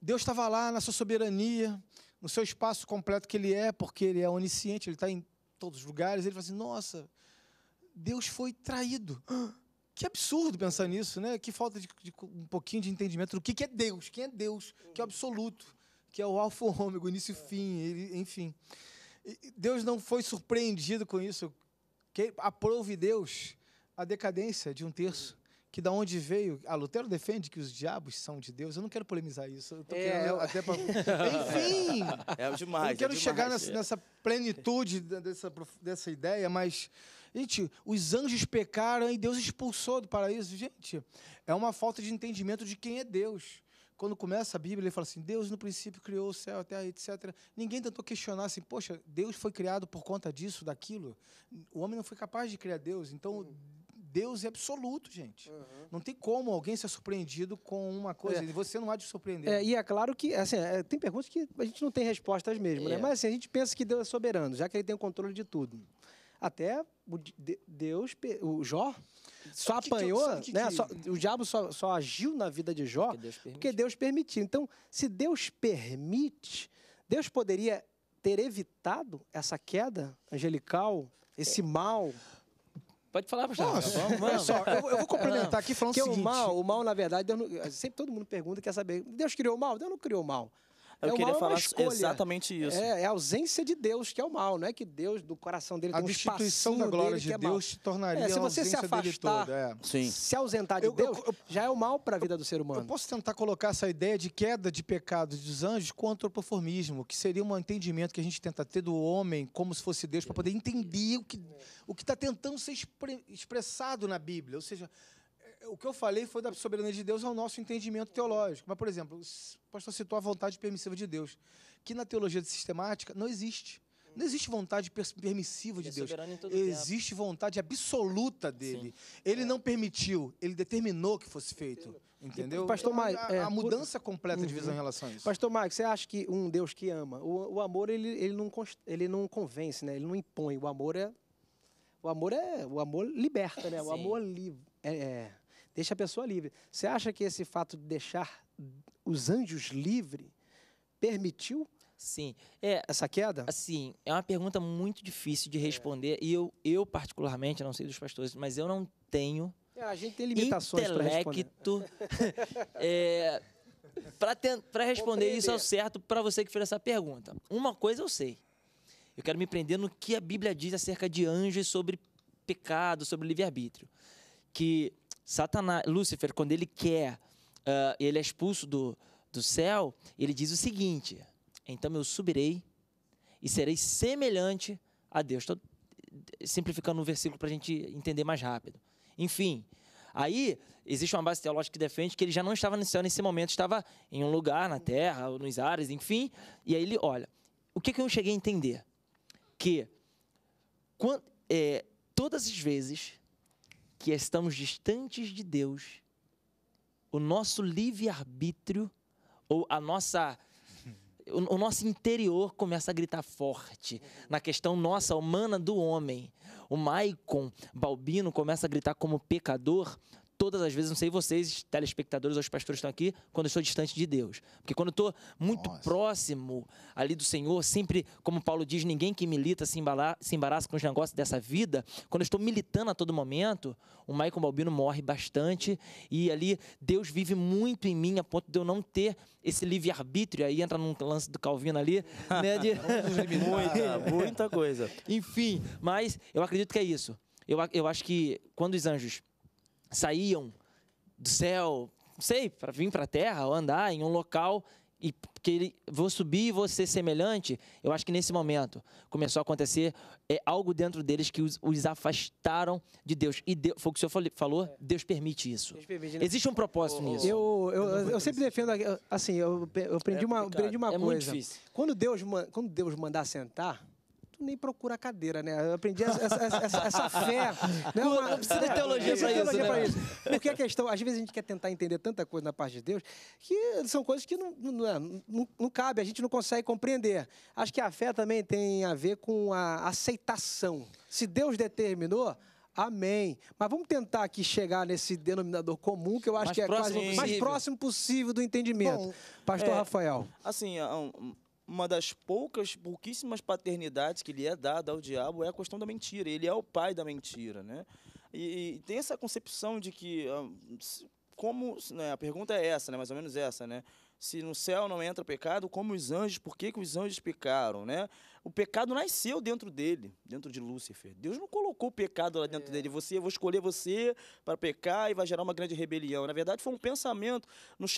Deus estava lá na sua soberania, no seu espaço completo que ele é, porque ele é onisciente, ele está em todos os lugares. Ele fala assim: nossa, Deus foi traído. [gasps] Que absurdo pensar nisso, né? Que falta de, de um pouquinho de entendimento do que, que é Deus, quem é Deus, que é absoluto que é o alfa e ômega, o início e fim, ele, enfim. Deus não foi surpreendido com isso. Que aprove Deus a decadência de um terço que da onde veio. A Lutero defende que os diabos são de Deus. Eu não quero polemizar isso. Eu tô é, querendo, até pra... [laughs] Enfim! É demais. Eu é quero é demais, chegar é. nessa, nessa plenitude dessa, dessa ideia, mas. Gente, os anjos pecaram e Deus expulsou do paraíso. Gente, é uma falta de entendimento de quem é Deus quando começa a Bíblia, ele fala assim: Deus no princípio criou o céu, a terra, etc. Ninguém tentou questionar assim: poxa, Deus foi criado por conta disso, daquilo. O homem não foi capaz de criar Deus. Então, uhum. Deus é absoluto, gente. Uhum. Não tem como alguém ser surpreendido com uma coisa. É. Você não há de surpreender. É, e é claro que, assim, é, tem perguntas que a gente não tem respostas mesmo, né? É. Mas assim, a gente pensa que Deus é soberano, já que ele tem o controle de tudo. Até o, de, Deus, o Jó só apanhou, que, né? Só, o diabo só, só, agiu na vida de Jó porque Deus, porque Deus permitiu. Então, se Deus permite, Deus poderia ter evitado essa queda angelical, esse mal. Pode falar, pastor. Posso? Só, eu, eu, vou complementar aqui falando que o, seguinte. o mal, o mal, na verdade, não, eh, sempre todo mundo pergunta, quer saber, Deus criou o mal? Deus não criou o mal. É eu é queria falar exatamente é, isso. É, é, a ausência de Deus que é o mal, não é que Deus do coração dele a um destituição da glória de é Deus te tornaria é, se você se afastar, todo, se ausentar de eu, Deus, eu, eu, já é o mal para a vida do ser humano. Eu posso tentar colocar essa ideia de queda de pecado dos anjos com o antropoformismo, que seria um entendimento que a gente tenta ter do homem como se fosse Deus para poder entender o que o que está tentando ser expre, expressado na Bíblia, ou seja, o que eu falei foi da soberania de Deus ao nosso entendimento teológico. Mas, por exemplo, o pastor citou a vontade permissiva de Deus, que na teologia sistemática não existe. Não existe vontade permissiva de é Deus. Existe vontade absoluta dele. Sim. Ele é. não permitiu, ele determinou que fosse feito. Entendeu? Pastor então, Mike, a, é, a mudança completa de visão em uhum. relação a isso. Pastor Mike, você acha que um Deus que ama, o, o amor ele, ele, não, ele não convence, né? Ele não impõe. O amor é o amor é o amor liberta, né? Sim. O amor li, é, é. Deixa a pessoa livre. Você acha que esse fato de deixar os anjos livre permitiu Sim. É, Essa queda? Sim, é uma pergunta muito difícil de é. responder. É. E eu, eu, particularmente, não sei dos pastores, mas eu não tenho. É, a gente tem limitações para responder. [laughs] é, para responder isso ao certo para você que fez essa pergunta. Uma coisa eu sei. Eu quero me prender no que a Bíblia diz acerca de anjos sobre pecado, sobre livre-arbítrio. Que Satanás, Lúcifer, quando ele quer, uh, ele é expulso do, do céu, ele diz o seguinte: então eu subirei e serei semelhante a Deus. Estou simplificando um versículo para a gente entender mais rápido. Enfim, aí existe uma base teológica que defende que ele já não estava no céu nesse momento, estava em um lugar, na terra, ou nos ares, enfim. E aí ele olha. O que, que eu cheguei a entender? Que quando, é, eh, todas as vezes que estamos distantes de Deus, o nosso livre-arbítrio, ou a nossa. [laughs] O, o nosso interior começa a gritar forte na questão nossa, humana, do homem. O Maicon Balbino começa a gritar como pecador todas as vezes, não sei vocês, telespectadores ou os pastores estão aqui, quando eu estou distante de Deus. Porque quando eu estou muito Nossa. próximo ali do Senhor, sempre, como Paulo diz, ninguém que milita se, embala, se embaraça com os negócios dessa vida. Quando eu estou militando a todo momento, o Maicon Balbino morre bastante e ali Deus vive muito em mim a ponto de eu não ter esse livre-arbítrio. Aí entra num lance do Calvino ali, né? De... [laughs] [laughs] muita, né? muita coisa. Enfim, mas eu acredito que é isso. Eu, eu acho que quando os anjos saíam do céu, não sei, para vir para a terra ou andar em um local e que ele, vou subir e vou ser semelhante, eu acho que nesse momento começou a acontecer é, algo dentro deles que os, os afastaram de Deus. E foi o que o senhor falou, é. Deus permite isso. Deus permite, né? Existe um propósito oh, nisso. Eu, eu, eu, sempre assim. defendo, assim, eu, eu aprendi, é uma, aprendi uma é coisa. Quando Deus, quando Deus mandar sentar, nem procura a cadeira, né? Eu aprendi essa, essa, essa, essa fé. Né? Uma, não precisa de teologia é, para isso. né? isso. Porque a questão, às vezes a gente quer tentar entender tanta coisa na parte de Deus que são coisas que não, não, é, não, não cabe, a gente não consegue compreender. Acho que a fé também tem a ver com a aceitação. Se Deus determinou, Amém. Mas vamos tentar aqui chegar nesse denominador comum que eu acho mais que é quase mais próximo possível do entendimento. Bom, Pastor é, Rafael. Assim, uma das poucas, pouquíssimas paternidades que lhe é dada ao diabo é a questão da mentira. Ele é o pai da mentira, né? E, e tem essa concepção de que ah, como né, a pergunta é essa, né? Mais ou menos essa, né? Se no céu não entra pecado, como os anjos? Por que, que os anjos pecaram, né? O pecado nasceu dentro dele, dentro de Lúcifer. Deus não colocou o pecado lá dentro é. dele. Você, eu vou escolher você para pecar e vai gerar uma grande rebelião. Na verdade, foi um pensamento.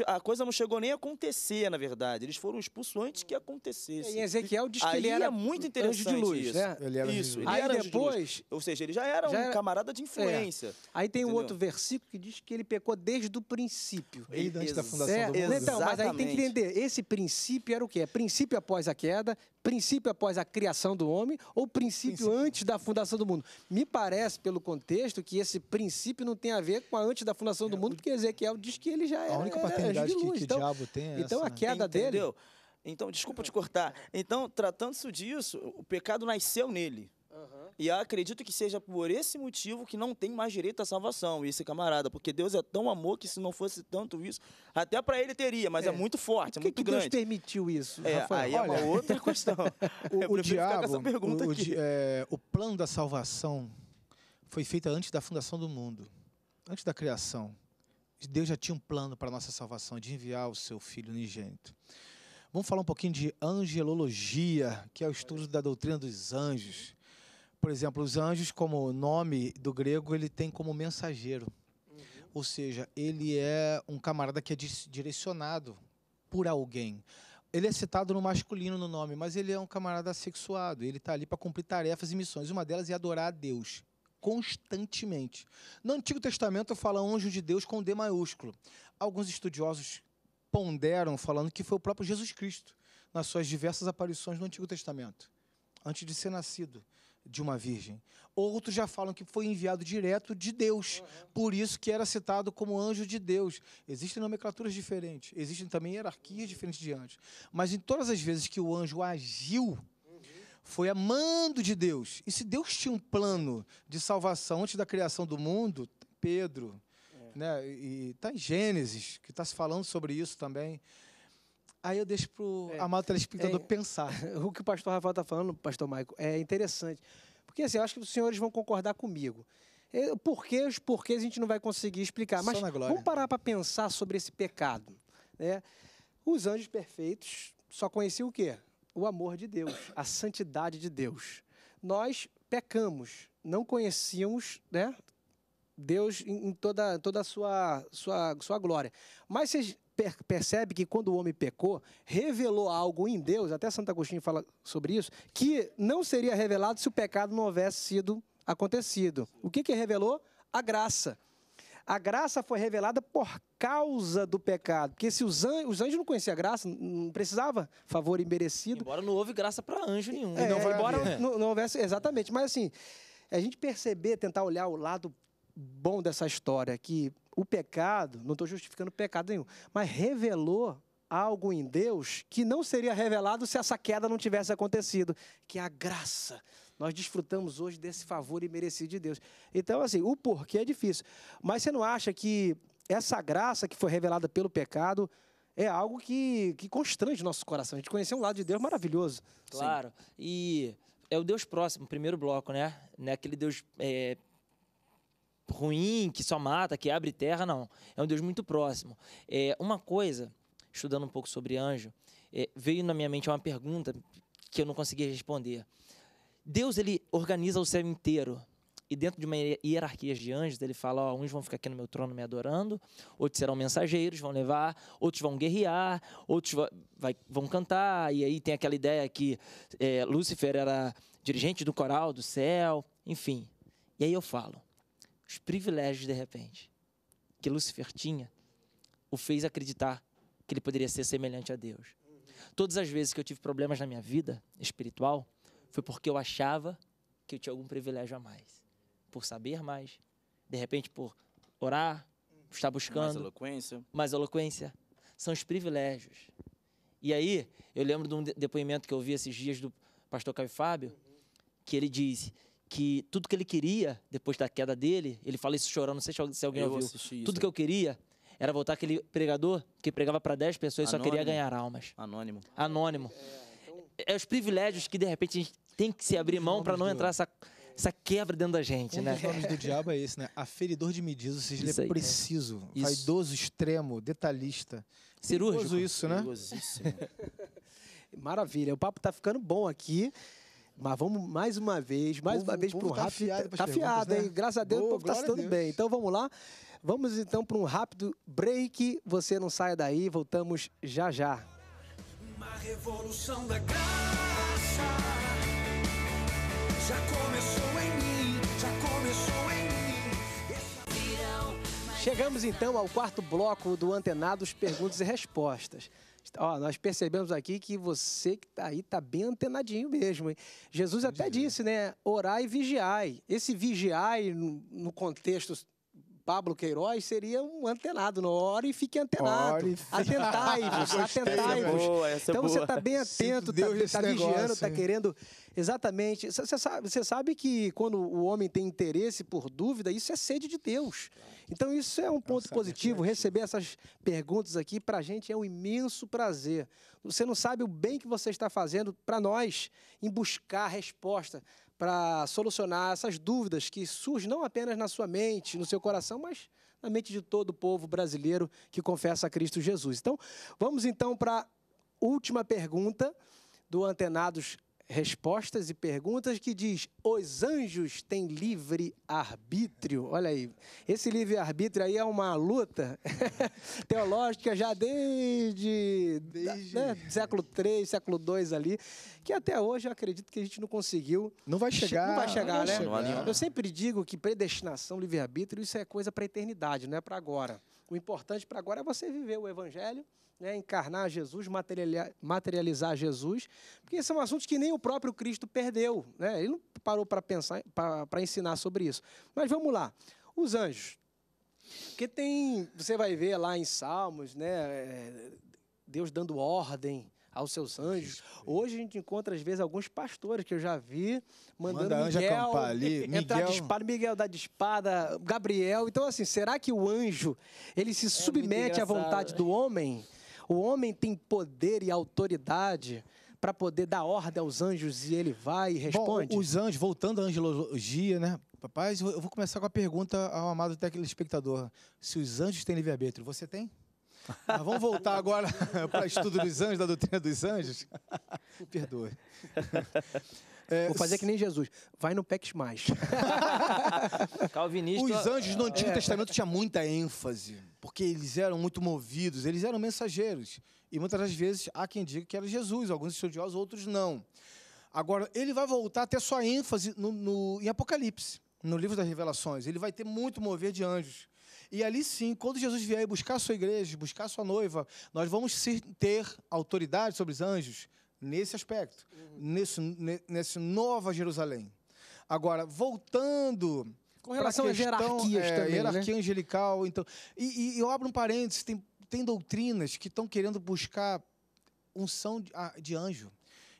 a coisa não chegou nem a acontecer, na verdade. Eles foram expulsos antes que acontecesse. E Ezequiel diz que Aí ele é era é muito interessante anjo de luz, isso. né? Ele era isso. Ele Aí era depois, de ou seja, ele já era já um era... camarada de é. influência. É. Aí tem um outro versículo que diz que ele pecou desde o princípio. Ele antes da fundação do mundo. Então, mas aí tem que entender. Esse princípio era o quê? É princípio após a queda, princípio após a criação do homem ou princípio, princípio, antes da fundação do mundo? Me parece, pelo contexto, que esse princípio não tem a ver com a antes da fundação do é, mundo, porque Ezequiel diz que ele já é. A única paternidade que, que então, diabo tem é Então essa, a né? queda entendeu? dele. Então, desculpa te cortar. Então, tratando-se disso, o pecado nasceu nele. Uhum. E acredito que seja por esse motivo que não tem mais direito à salvação, esse camarada, porque Deus é tão amor que se não fosse tanto isso, até para ele teria, mas é, é muito forte, é muito que grande. que Deus permitiu isso? É, Rafael? aí Olha, é uma outra questão. [laughs] o, o diabo, o, o, é, o plano da salvação foi feito antes da fundação do mundo, antes da criação. Deus já tinha um plano para a nossa salvação, de enviar o seu filho unigênito. Vamos falar um pouquinho de angelologia, que é o estudo da doutrina dos anjos por exemplo, os anjos, como nome do grego, ele tem como mensageiro. Uhum. Ou seja, ele é um camarada que é direcionado por alguém. Ele é citado no masculino no nome, mas ele é um camarada sexuado. Ele está ali para cumprir tarefas e missões. Uma delas é adorar a Deus constantemente. No Antigo Testamento fala anjo de Deus com D maiúsculo. Alguns estudiosos ponderam falando que foi o próprio Jesus Cristo nas suas diversas aparições no Antigo Testamento, antes de ser nascido de uma virgem. Outros já falam que foi enviado direto de Deus, uhum. por isso que era citado como anjo de Deus. Existem nomenclaturas diferentes, existem também hierarquias diferentes de anjos. Mas em todas as vezes que o anjo agiu, uhum. foi a mando de Deus. E se Deus tinha um plano de salvação antes da criação do mundo, Pedro, é. né? E está em Gênesis que está se falando sobre isso também. Aí eu deixo para o é, amado telespectador é, pensar. [laughs] O que o pastor Rafael está falando, pastor Maico, é interessante. Porque assim, eu acho que os senhores vão concordar comigo. É, que os porquês a gente não vai conseguir explicar. Mas vamos parar para pensar sobre esse pecado. Né? Os anjos perfeitos só conheciam o quê? O amor de Deus, a santidade de Deus. Nós pecamos, não conhecíamos né, Deus em, toda, toda a sua, sua, sua glória. Mas se percebe que quando o homem pecou, revelou algo em Deus, até Santo Agostinho fala sobre isso, que não seria revelado se o pecado não houvesse sido acontecido. O que, que revelou? A graça. A graça foi revelada por causa do pecado. Porque se os, anjos, os anjos não conheciam a graça, não precisava favor imerecido. Embora não houve graça para anjo nenhum. É, não foi embora não, não houvesse. Exatamente. Mas assim, a gente perceber, tentar olhar o lado bom dessa história, que o pecado, não estou justificando pecado nenhum, mas revelou algo em Deus que não seria revelado se essa queda não tivesse acontecido, que é a graça. Nós desfrutamos hoje desse favor imerecido de Deus. Então, assim, o porquê é difícil. Mas você não acha que essa graça que foi revelada pelo pecado é algo que, que constrange nosso coração? A gente conhecer um lado de Deus maravilhoso. Claro. Sim. E é o Deus próximo, primeiro bloco, né? né? aquele Deus é, ruim, que só mata, que abre terra, não. É um Deus muito próximo. É, uma coisa, estudando um pouco sobre anjo, é, veio na minha mente uma pergunta que eu não conseguia responder. Deus ele organiza o céu inteiro. E dentro de uma hierarquia de anjos, ele fala: ó, uns vão ficar aqui no meu trono me adorando, outros serão mensageiros, vão levar, outros vão guerrear, outros vai, vão cantar. E aí tem aquela ideia que é, Lúcifer era dirigente do coral do céu, enfim. E aí eu falo: os privilégios de repente que Lúcifer tinha o fez acreditar que ele poderia ser semelhante a Deus. Todas as vezes que eu tive problemas na minha vida espiritual, foi porque eu achava que eu tinha algum privilégio a mais, por saber mais, de repente por orar, por estar buscando mais eloquência. Mais eloquência são os privilégios. E aí, eu lembro de um depoimento que eu vi esses dias do pastor Caio Fábio, que ele disse que tudo que ele queria, depois da queda dele, ele fala isso chorando, não sei se alguém eu ouviu. Tudo que é. eu queria era voltar aquele pregador que pregava para 10 pessoas e só queria ganhar almas. Anônimo. Anônimo. É, então... é, os privilégios que de repente a gente tem que se abrir mão para não entrar essa essa quebra dentro da gente, um né? dos nomes do diabo é esse, né? Aferidor de medidas, ou seja, ele é né? preciso, isso. vaidoso, extremo, detalhista. Cirúrgico. Perigoso isso, né? [laughs] Maravilha, o papo tá ficando bom aqui. Mas vamos mais uma vez, mais uma vez para um tá rápido. Afiado tá hein? Né? Graças a Deus Boa, o povo tá se dando bem. Então vamos lá. Vamos então para um rápido break. Você não saia daí, voltamos já já. Uma revolução da graça já começou em mim, já começou em mim. Chegamos então ao quarto bloco do Antenados Perguntas e Respostas. Ó, nós percebemos aqui que você que está aí está bem antenadinho mesmo. Hein? Jesus até disse, né? Orai e vigiai. Esse vigiai, no contexto Pablo Queiroz seria um antenado. Não, ore e fique antenado. atentai-vos, [laughs] atentai-vos. É então você está bem atento, está tá vigiando, está querendo. Exatamente. Você sabe, você sabe que quando o homem tem interesse por dúvida, isso é sede de Deus. Claro. Então, isso é um ponto é positivo. Receber essas perguntas aqui, para a gente, é um imenso prazer. Você não sabe o bem que você está fazendo para nós em buscar resposta para solucionar essas dúvidas que surgem não apenas na sua mente, no seu coração, mas na mente de todo o povo brasileiro que confessa a Cristo Jesus. Então, vamos então para a última pergunta do Antenados respostas e perguntas que diz: Os anjos têm livre arbítrio. Olha aí, esse livre arbítrio aí é uma luta [laughs] teológica já desde, desde... Né, século III, século II ali, que até hoje eu acredito que a gente não conseguiu. Não vai chegar. Não vai chegar, não né? Vai chegar. Eu sempre digo que predestinação, livre arbítrio, isso é coisa para a eternidade, não é para agora. O importante para agora é você viver o Evangelho, né, encarnar Jesus, materializar Jesus, porque são é assuntos que nem o próprio Cristo perdeu. Né? Ele não parou para pensar, para ensinar sobre isso. Mas vamos lá. Os anjos. Porque tem, você vai ver lá em Salmos, né, é, Deus dando ordem aos seus anjos. Hoje a gente encontra, às vezes, alguns pastores que eu já vi mandando Manda Miguel, ali. Miguel é, é, entrar de espada, Miguel dá de espada, Gabriel. Então, assim, será que o anjo ele se é submete à vontade do homem? O homem tem poder e autoridade para poder dar ordem aos anjos e ele vai e responde? Bom, os anjos, voltando à angelologia, né? papai? eu vou começar com a pergunta ao amado telespectador. Se os anjos têm livre-arbítrio, você tem? Mas ah, vamos voltar agora [laughs] para estudo dos anjos, da doutrina dos anjos? Perdoe. É, [laughs] Vou fazer que nem Jesus. Vai no PECs mais. [laughs] Calvinista. Os anjos no Antigo é. Testamento tinha muita ênfase, porque eles eram muito movidos, eles eram mensageiros. E muitas das vezes há quem diga que era Jesus, alguns estudiosos, outros não. Agora, ele vai voltar a ter sua ênfase no, no, em Apocalipse, no livro das Revelações. Ele vai ter muito mover de anjos. E ali sim, quando Jesus vier buscar a sua igreja, buscar a sua noiva, nós vamos ter autoridade sobre os anjos nesse aspecto, uhum. nesse, nesse Nova Jerusalém. Agora, voltando com relação às hierarquias é, também, né? hierarquia né? angelical, então, e, e, eu abro um parênteses, tem, tem doutrinas que estão querendo buscar unção de, ah, de anjo.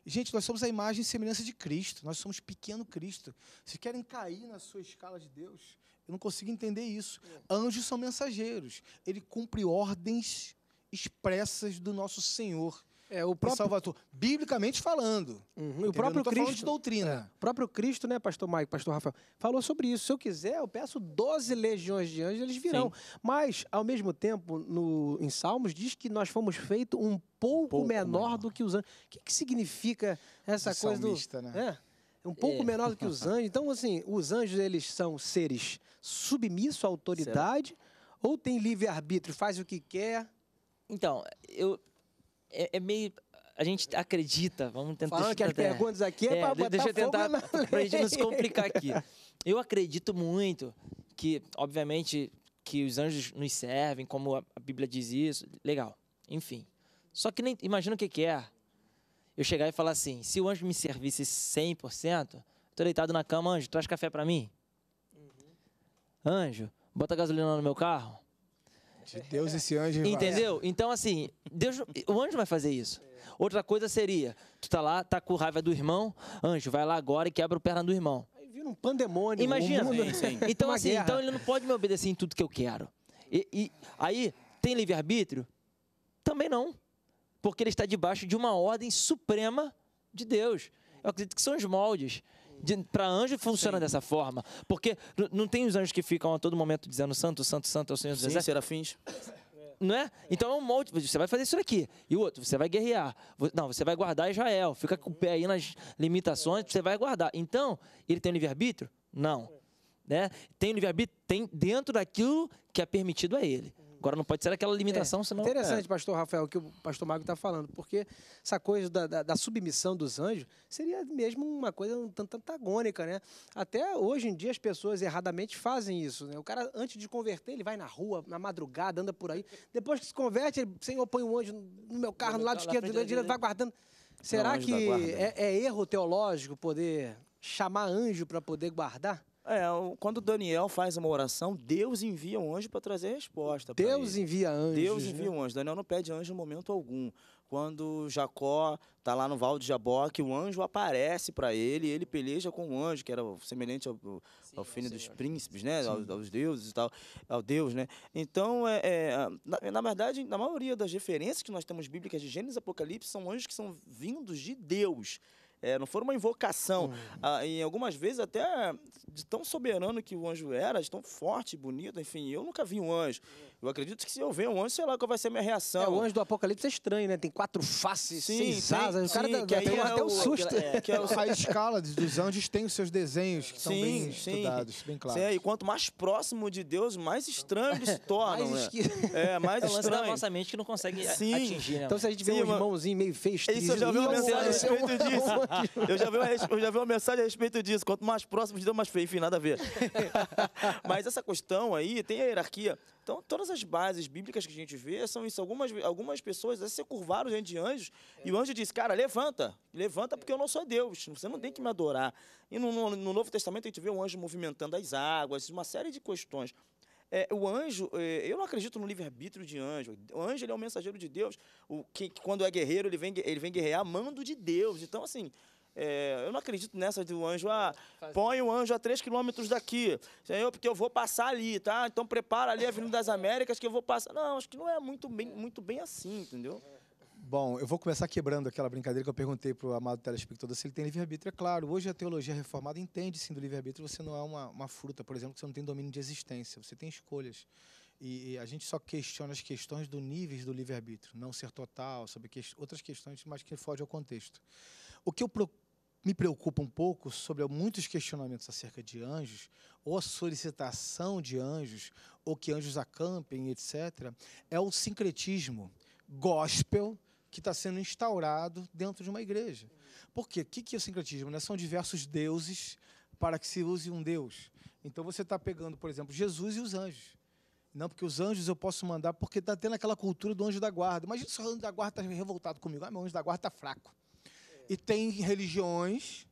Gente, nós somos a imagem e semelhança de Cristo, nós somos pequeno Cristo. Se querem cair na sua escala de Deus, eu não consigo entender isso. É. Anjos são mensageiros, ele cumpre ordens expressas do nosso Senhor. É, o próprio... Salvador, biblicamente falando. Uhum. O próprio Cristo, de doutrina. É. O próprio Cristo, né, pastor Maico, pastor Rafael, falou sobre isso. Se eu quiser, eu peço 12 legiões de anjos, eles virão. Sim. Mas, ao mesmo tempo, no, em Salmos, diz que nós fomos feitos um pouco, pouco menor, menor, do que os anjos. O que, que significa essa o coisa salmista, do... Né? É um pouco é. menor do que os [laughs] anjos. Então, assim, os anjos, eles são seres submissos à autoridade ou tem livre-arbítrio, faz o que quer? Então, eu, é, é meio a gente acredita, vamos tentar. Falando que as até, perguntas aqui é, é para botar Deixa eu tentar, para a gente não se complicar aqui. Eu acredito muito que, obviamente, que os anjos nos servem, como a, Bíblia diz isso, legal, enfim. Só que nem, imagina o que, que é eu chegar e falar assim, se o anjo me servisse 100%, tô deitado na cama, anjo, traz café para mim? Uhum. Anjo, bota gasolina no meu carro? De Deus esse anjo. Entendeu? Vai. É. Então, assim, Deus, o anjo vai fazer isso. É. Outra coisa seria, tu tá lá, tá com raiva do irmão, anjo, vai lá agora e quebra o perna do irmão. Aí vira um pandemônio. Imagina. Um sim, sim. Então, Uma assim, então ele não pode me obedecer em tudo que eu quero. E, e aí, tem livre-arbítrio? Também não. Porque ele está debaixo de uma ordem suprema de Deus. Eu acredito que são os moldes para anjo funciona Sim. dessa forma. Porque não tem os anjos que ficam a todo momento dizendo santo, santo, santo é o Senhor dos Exércitos. serafins. [laughs] Não é? Então é um monte. Você vai fazer isso aqui E o outro, você vai guerrear. Não, você vai guardar Israel. Fica com o pé aí nas limitações, você vai guardar. Então, ele tem livre-arbítrio? Não. Né? Tem livre-arbítrio? Tem dentro daquilo que é permitido a ele. Agora não pode ser aquela limitação, é, senão. Interessante, é. pastor Rafael, o que o pastor Mago está falando, porque essa coisa da, da, da, submissão dos anjos seria mesmo uma coisa um tanto antagônica, né? Até hoje em dia as pessoas erradamente fazem isso, né? O cara, antes de converter, ele vai na rua, na madrugada, anda por aí. Depois que se converte, ele, Senhor, põe um anjo no meu carro, no tá lado esquerdo, do lado direito, vai guardando. Será que é, é erro teológico poder chamar anjo para poder guardar? É, quando Daniel faz uma oração, Deus envia um anjo para trazer a resposta. Deus envia anjo. Deus né? envia um anjo. Daniel não pede anjo em momento algum. Quando Jacó está lá no Val de Jaboque, o anjo aparece para ele, ele peleja com o anjo, que era semelhante ao, Sim, ao filho dos príncipes, né? Aos, aos, deuses e tal, ao Deus, né? Então, é, é na, na, verdade, na maioria das referências que nós temos bíblicas de Gênesis e Apocalipse, são anjos que são vindos de Deus. É, não foi uma invocação. Em uhum. Ah, algumas vezes até de tão soberano que o anjo era, de tão forte, bonito, enfim, eu nunca vi um anjo. Eu acredito que se eu ver um anjo, sei lá qual vai ser a minha reação. É, o anjo do Apocalipse é estranho, né? Tem quatro faces, sim, seis sim, asas. O cara sim, que tem é até o, um susto. É, que é o... A escala dos anjos tem os seus desenhos que sim, são bem sim. estudados, bem claros. Sim, e quanto mais próximo de Deus, mais estranho eles se [laughs] tornam. mais né? esqui... [laughs] É, mais é estranho. lance da nossa mente que não consegue sim. atingir. Né? Então se a gente vê um irmãozinho meio feio, Isso, eu já vi uma mensagem a é respeito [laughs] disso. eu, já uma, eu já vi uma mensagem a respeito disso. Quanto mais próximo de Deus, mais feio. Enfim, nada a ver. Mas essa questão aí, tem a hierarquia então, todas as bases bíblicas que a gente vê são isso. Algumas, algumas pessoas se curvaram diante de anjos é. e o anjo disse: Cara, levanta, levanta porque eu não sou Deus, você não tem que me adorar. E no, no, no Novo Testamento a gente vê o anjo movimentando as águas, uma série de questões. É, o anjo, é, eu não acredito no livre-arbítrio de anjo. O anjo ele é um mensageiro de Deus. O, que, quando é guerreiro, ele vem, ele vem guerrear mando de Deus. Então, assim, é, eu não acredito nessa do anjo, ah, põe o anjo a 3 quilômetros daqui, senhor, porque eu vou passar ali, tá? Então prepara ali a Avenida das Américas que eu vou passar. Não, acho que não é muito bem, muito bem assim, entendeu? Bom, eu vou começar quebrando aquela brincadeira que eu perguntei para o amado telespectador se ele tem livre-arbítrio. É claro, hoje a teologia reformada entende sim do livre-arbítrio, você não é uma, uma fruta, por exemplo, que você não tem domínio de existência, você tem escolhas. E, e a gente só questiona as questões do níveis do livre-arbítrio, não ser total, sobre que, outras questões, mas que foge ao contexto. O que eu procuro me preocupa um pouco sobre muitos questionamentos acerca de anjos, ou a solicitação de anjos, ou que anjos acampem, etc., é o sincretismo gospel que está sendo instaurado dentro de uma igreja. Por quê? O que é o sincretismo? Né? São diversos deuses para que se use um Deus. Então você está pegando, por exemplo, Jesus e os anjos. Não, porque os anjos eu posso mandar, porque está tendo aquela cultura do anjo da guarda. Imagina se o anjo da guarda está revoltado comigo. Ah, meu anjo da guarda está fraco. E tem religiões,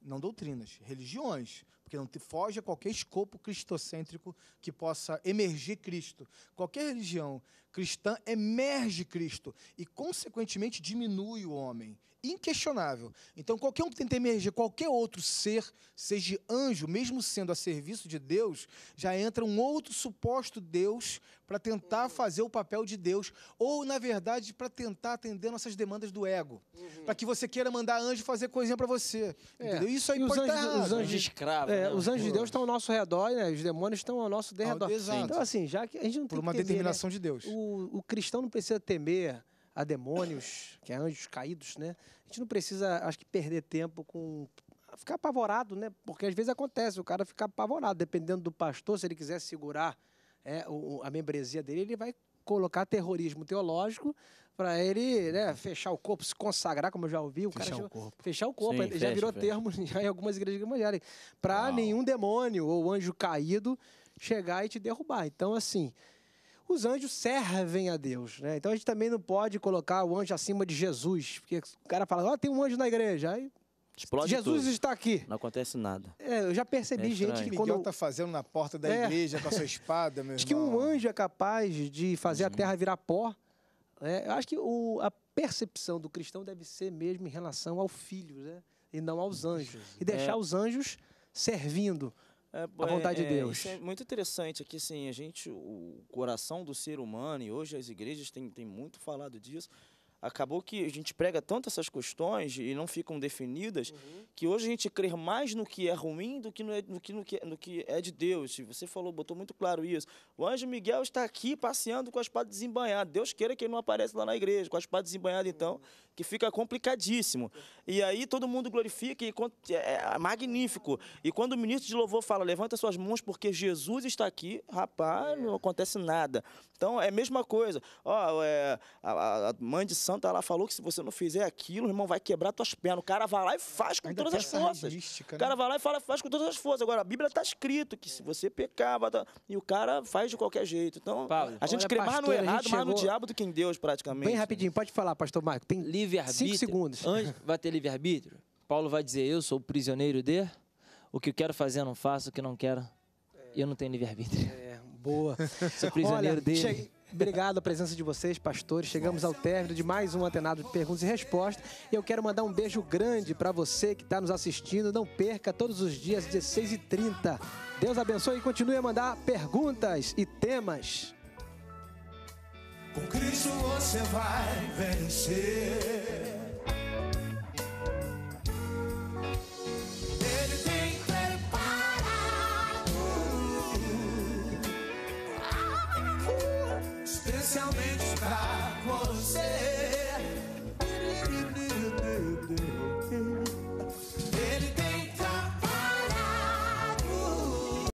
não doutrinas, religiões, porque não te foge a qualquer escopo cristocêntrico que possa emergir Cristo. Qualquer religião cristã emerge Cristo e, consequentemente, diminui o homem, inquestionável. Então, qualquer um que tenta emergir, qualquer outro ser, seja anjo, mesmo sendo a serviço de Deus, já entra um outro suposto Deus para tentar uhum. fazer o papel de Deus, ou, na verdade, para tentar atender nossas demandas do ego. Uhum. Para que você queira mandar anjo fazer coisinha para você. É. Entendeu? Isso aí e pode tá estar Os anjos escravos. É, né? Os anjos de Deus estão ao nosso redor, né? os demônios estão ao nosso redor. então, assim, já que a gente não tem Por uma né? determinação né? de Deus. O, o cristão não precisa temer a demônios, que é anjos caídos, né? A gente não precisa, acho que, perder tempo com ficar apavorado, né? Porque às vezes acontece, o cara fica apavorado, dependendo do pastor, se ele quiser segurar é, o, a membresia dele, ele vai colocar terrorismo teológico para ele né, fechar o corpo, se consagrar, como eu já ouvi, o fechar cara o fechar o corpo, Sim, já fecha, virou fecha. termo [laughs] já em algumas igrejas evangélicas, para nenhum demônio ou anjo caído chegar e te derrubar. Então, assim, os anjos servem a Deus, né? Então a gente também não pode colocar o anjo acima de Jesus, porque o cara fala, ó, oh, tem um anjo na igreja, aí Explode Jesus tudo. está aqui. Não acontece nada. É, eu já percebi é gente que Miguel quando está fazendo na porta da é. igreja com a sua espada, meu [laughs] Diz irmão. que um anjo é capaz de fazer uhum. a terra virar pó. Né? eu acho que o, a percepção do cristão deve ser mesmo em relação ao filho, né? E não aos anjos. E é. deixar os anjos servindo. É, a vontade é, de é, Deus. Isso é muito interessante aqui, assim, a gente, o coração do ser humano, e hoje as igrejas têm, têm muito falado disso, acabou que a gente prega tanto essas questões e não ficam definidas, uhum. que hoje a gente crê mais no que é ruim do que no, no, que, no, que, no que é de Deus. Você falou, botou muito claro isso. O anjo Miguel está aqui passeando com a espada desembanhada. Deus queira que ele não apareça lá na igreja, com a espada desembanhada, então, que fica complicadíssimo. E aí todo mundo glorifica e é, é magnífico. E quando o ministro de louvor fala, levanta suas mãos porque Jesus está aqui, rapaz, é. não acontece nada. Então é a mesma coisa. Ó, oh, é, a, a, a mãe de São Santa lá falou que se você não fizer aquilo, irmão, vai quebrar tuas pernas. O cara vai lá e faz com Ainda todas as forças. Né? O cara vai lá e fala, faz com todas as forças. Agora, a Bíblia está escrito que se você pecar, tá... e o cara faz de qualquer jeito. Então, Paulo, a gente crê mais no errado, mais no diabo do que em Deus, praticamente. Bem rapidinho, pode falar, pastor Marco. Tem livre-arbítrio. Cinco segundos. Antes vai ter livre-arbítrio, Paulo vai dizer, eu sou prisioneiro de... O que eu quero fazer, eu não faço. O que eu não quero, eu não tenho livre-arbítrio. É, boa. Sou prisioneiro Olha, dele. Cheguei Obrigado a presença de vocês, pastores. Chegamos ao término de mais um Antenado de Perguntas e Respostas. E eu quero mandar um beijo grande para você que está nos assistindo. Não perca todos os dias, 16h30. Deus abençoe e continue a mandar perguntas e temas. Com Cristo você vai vencer. especialmente pra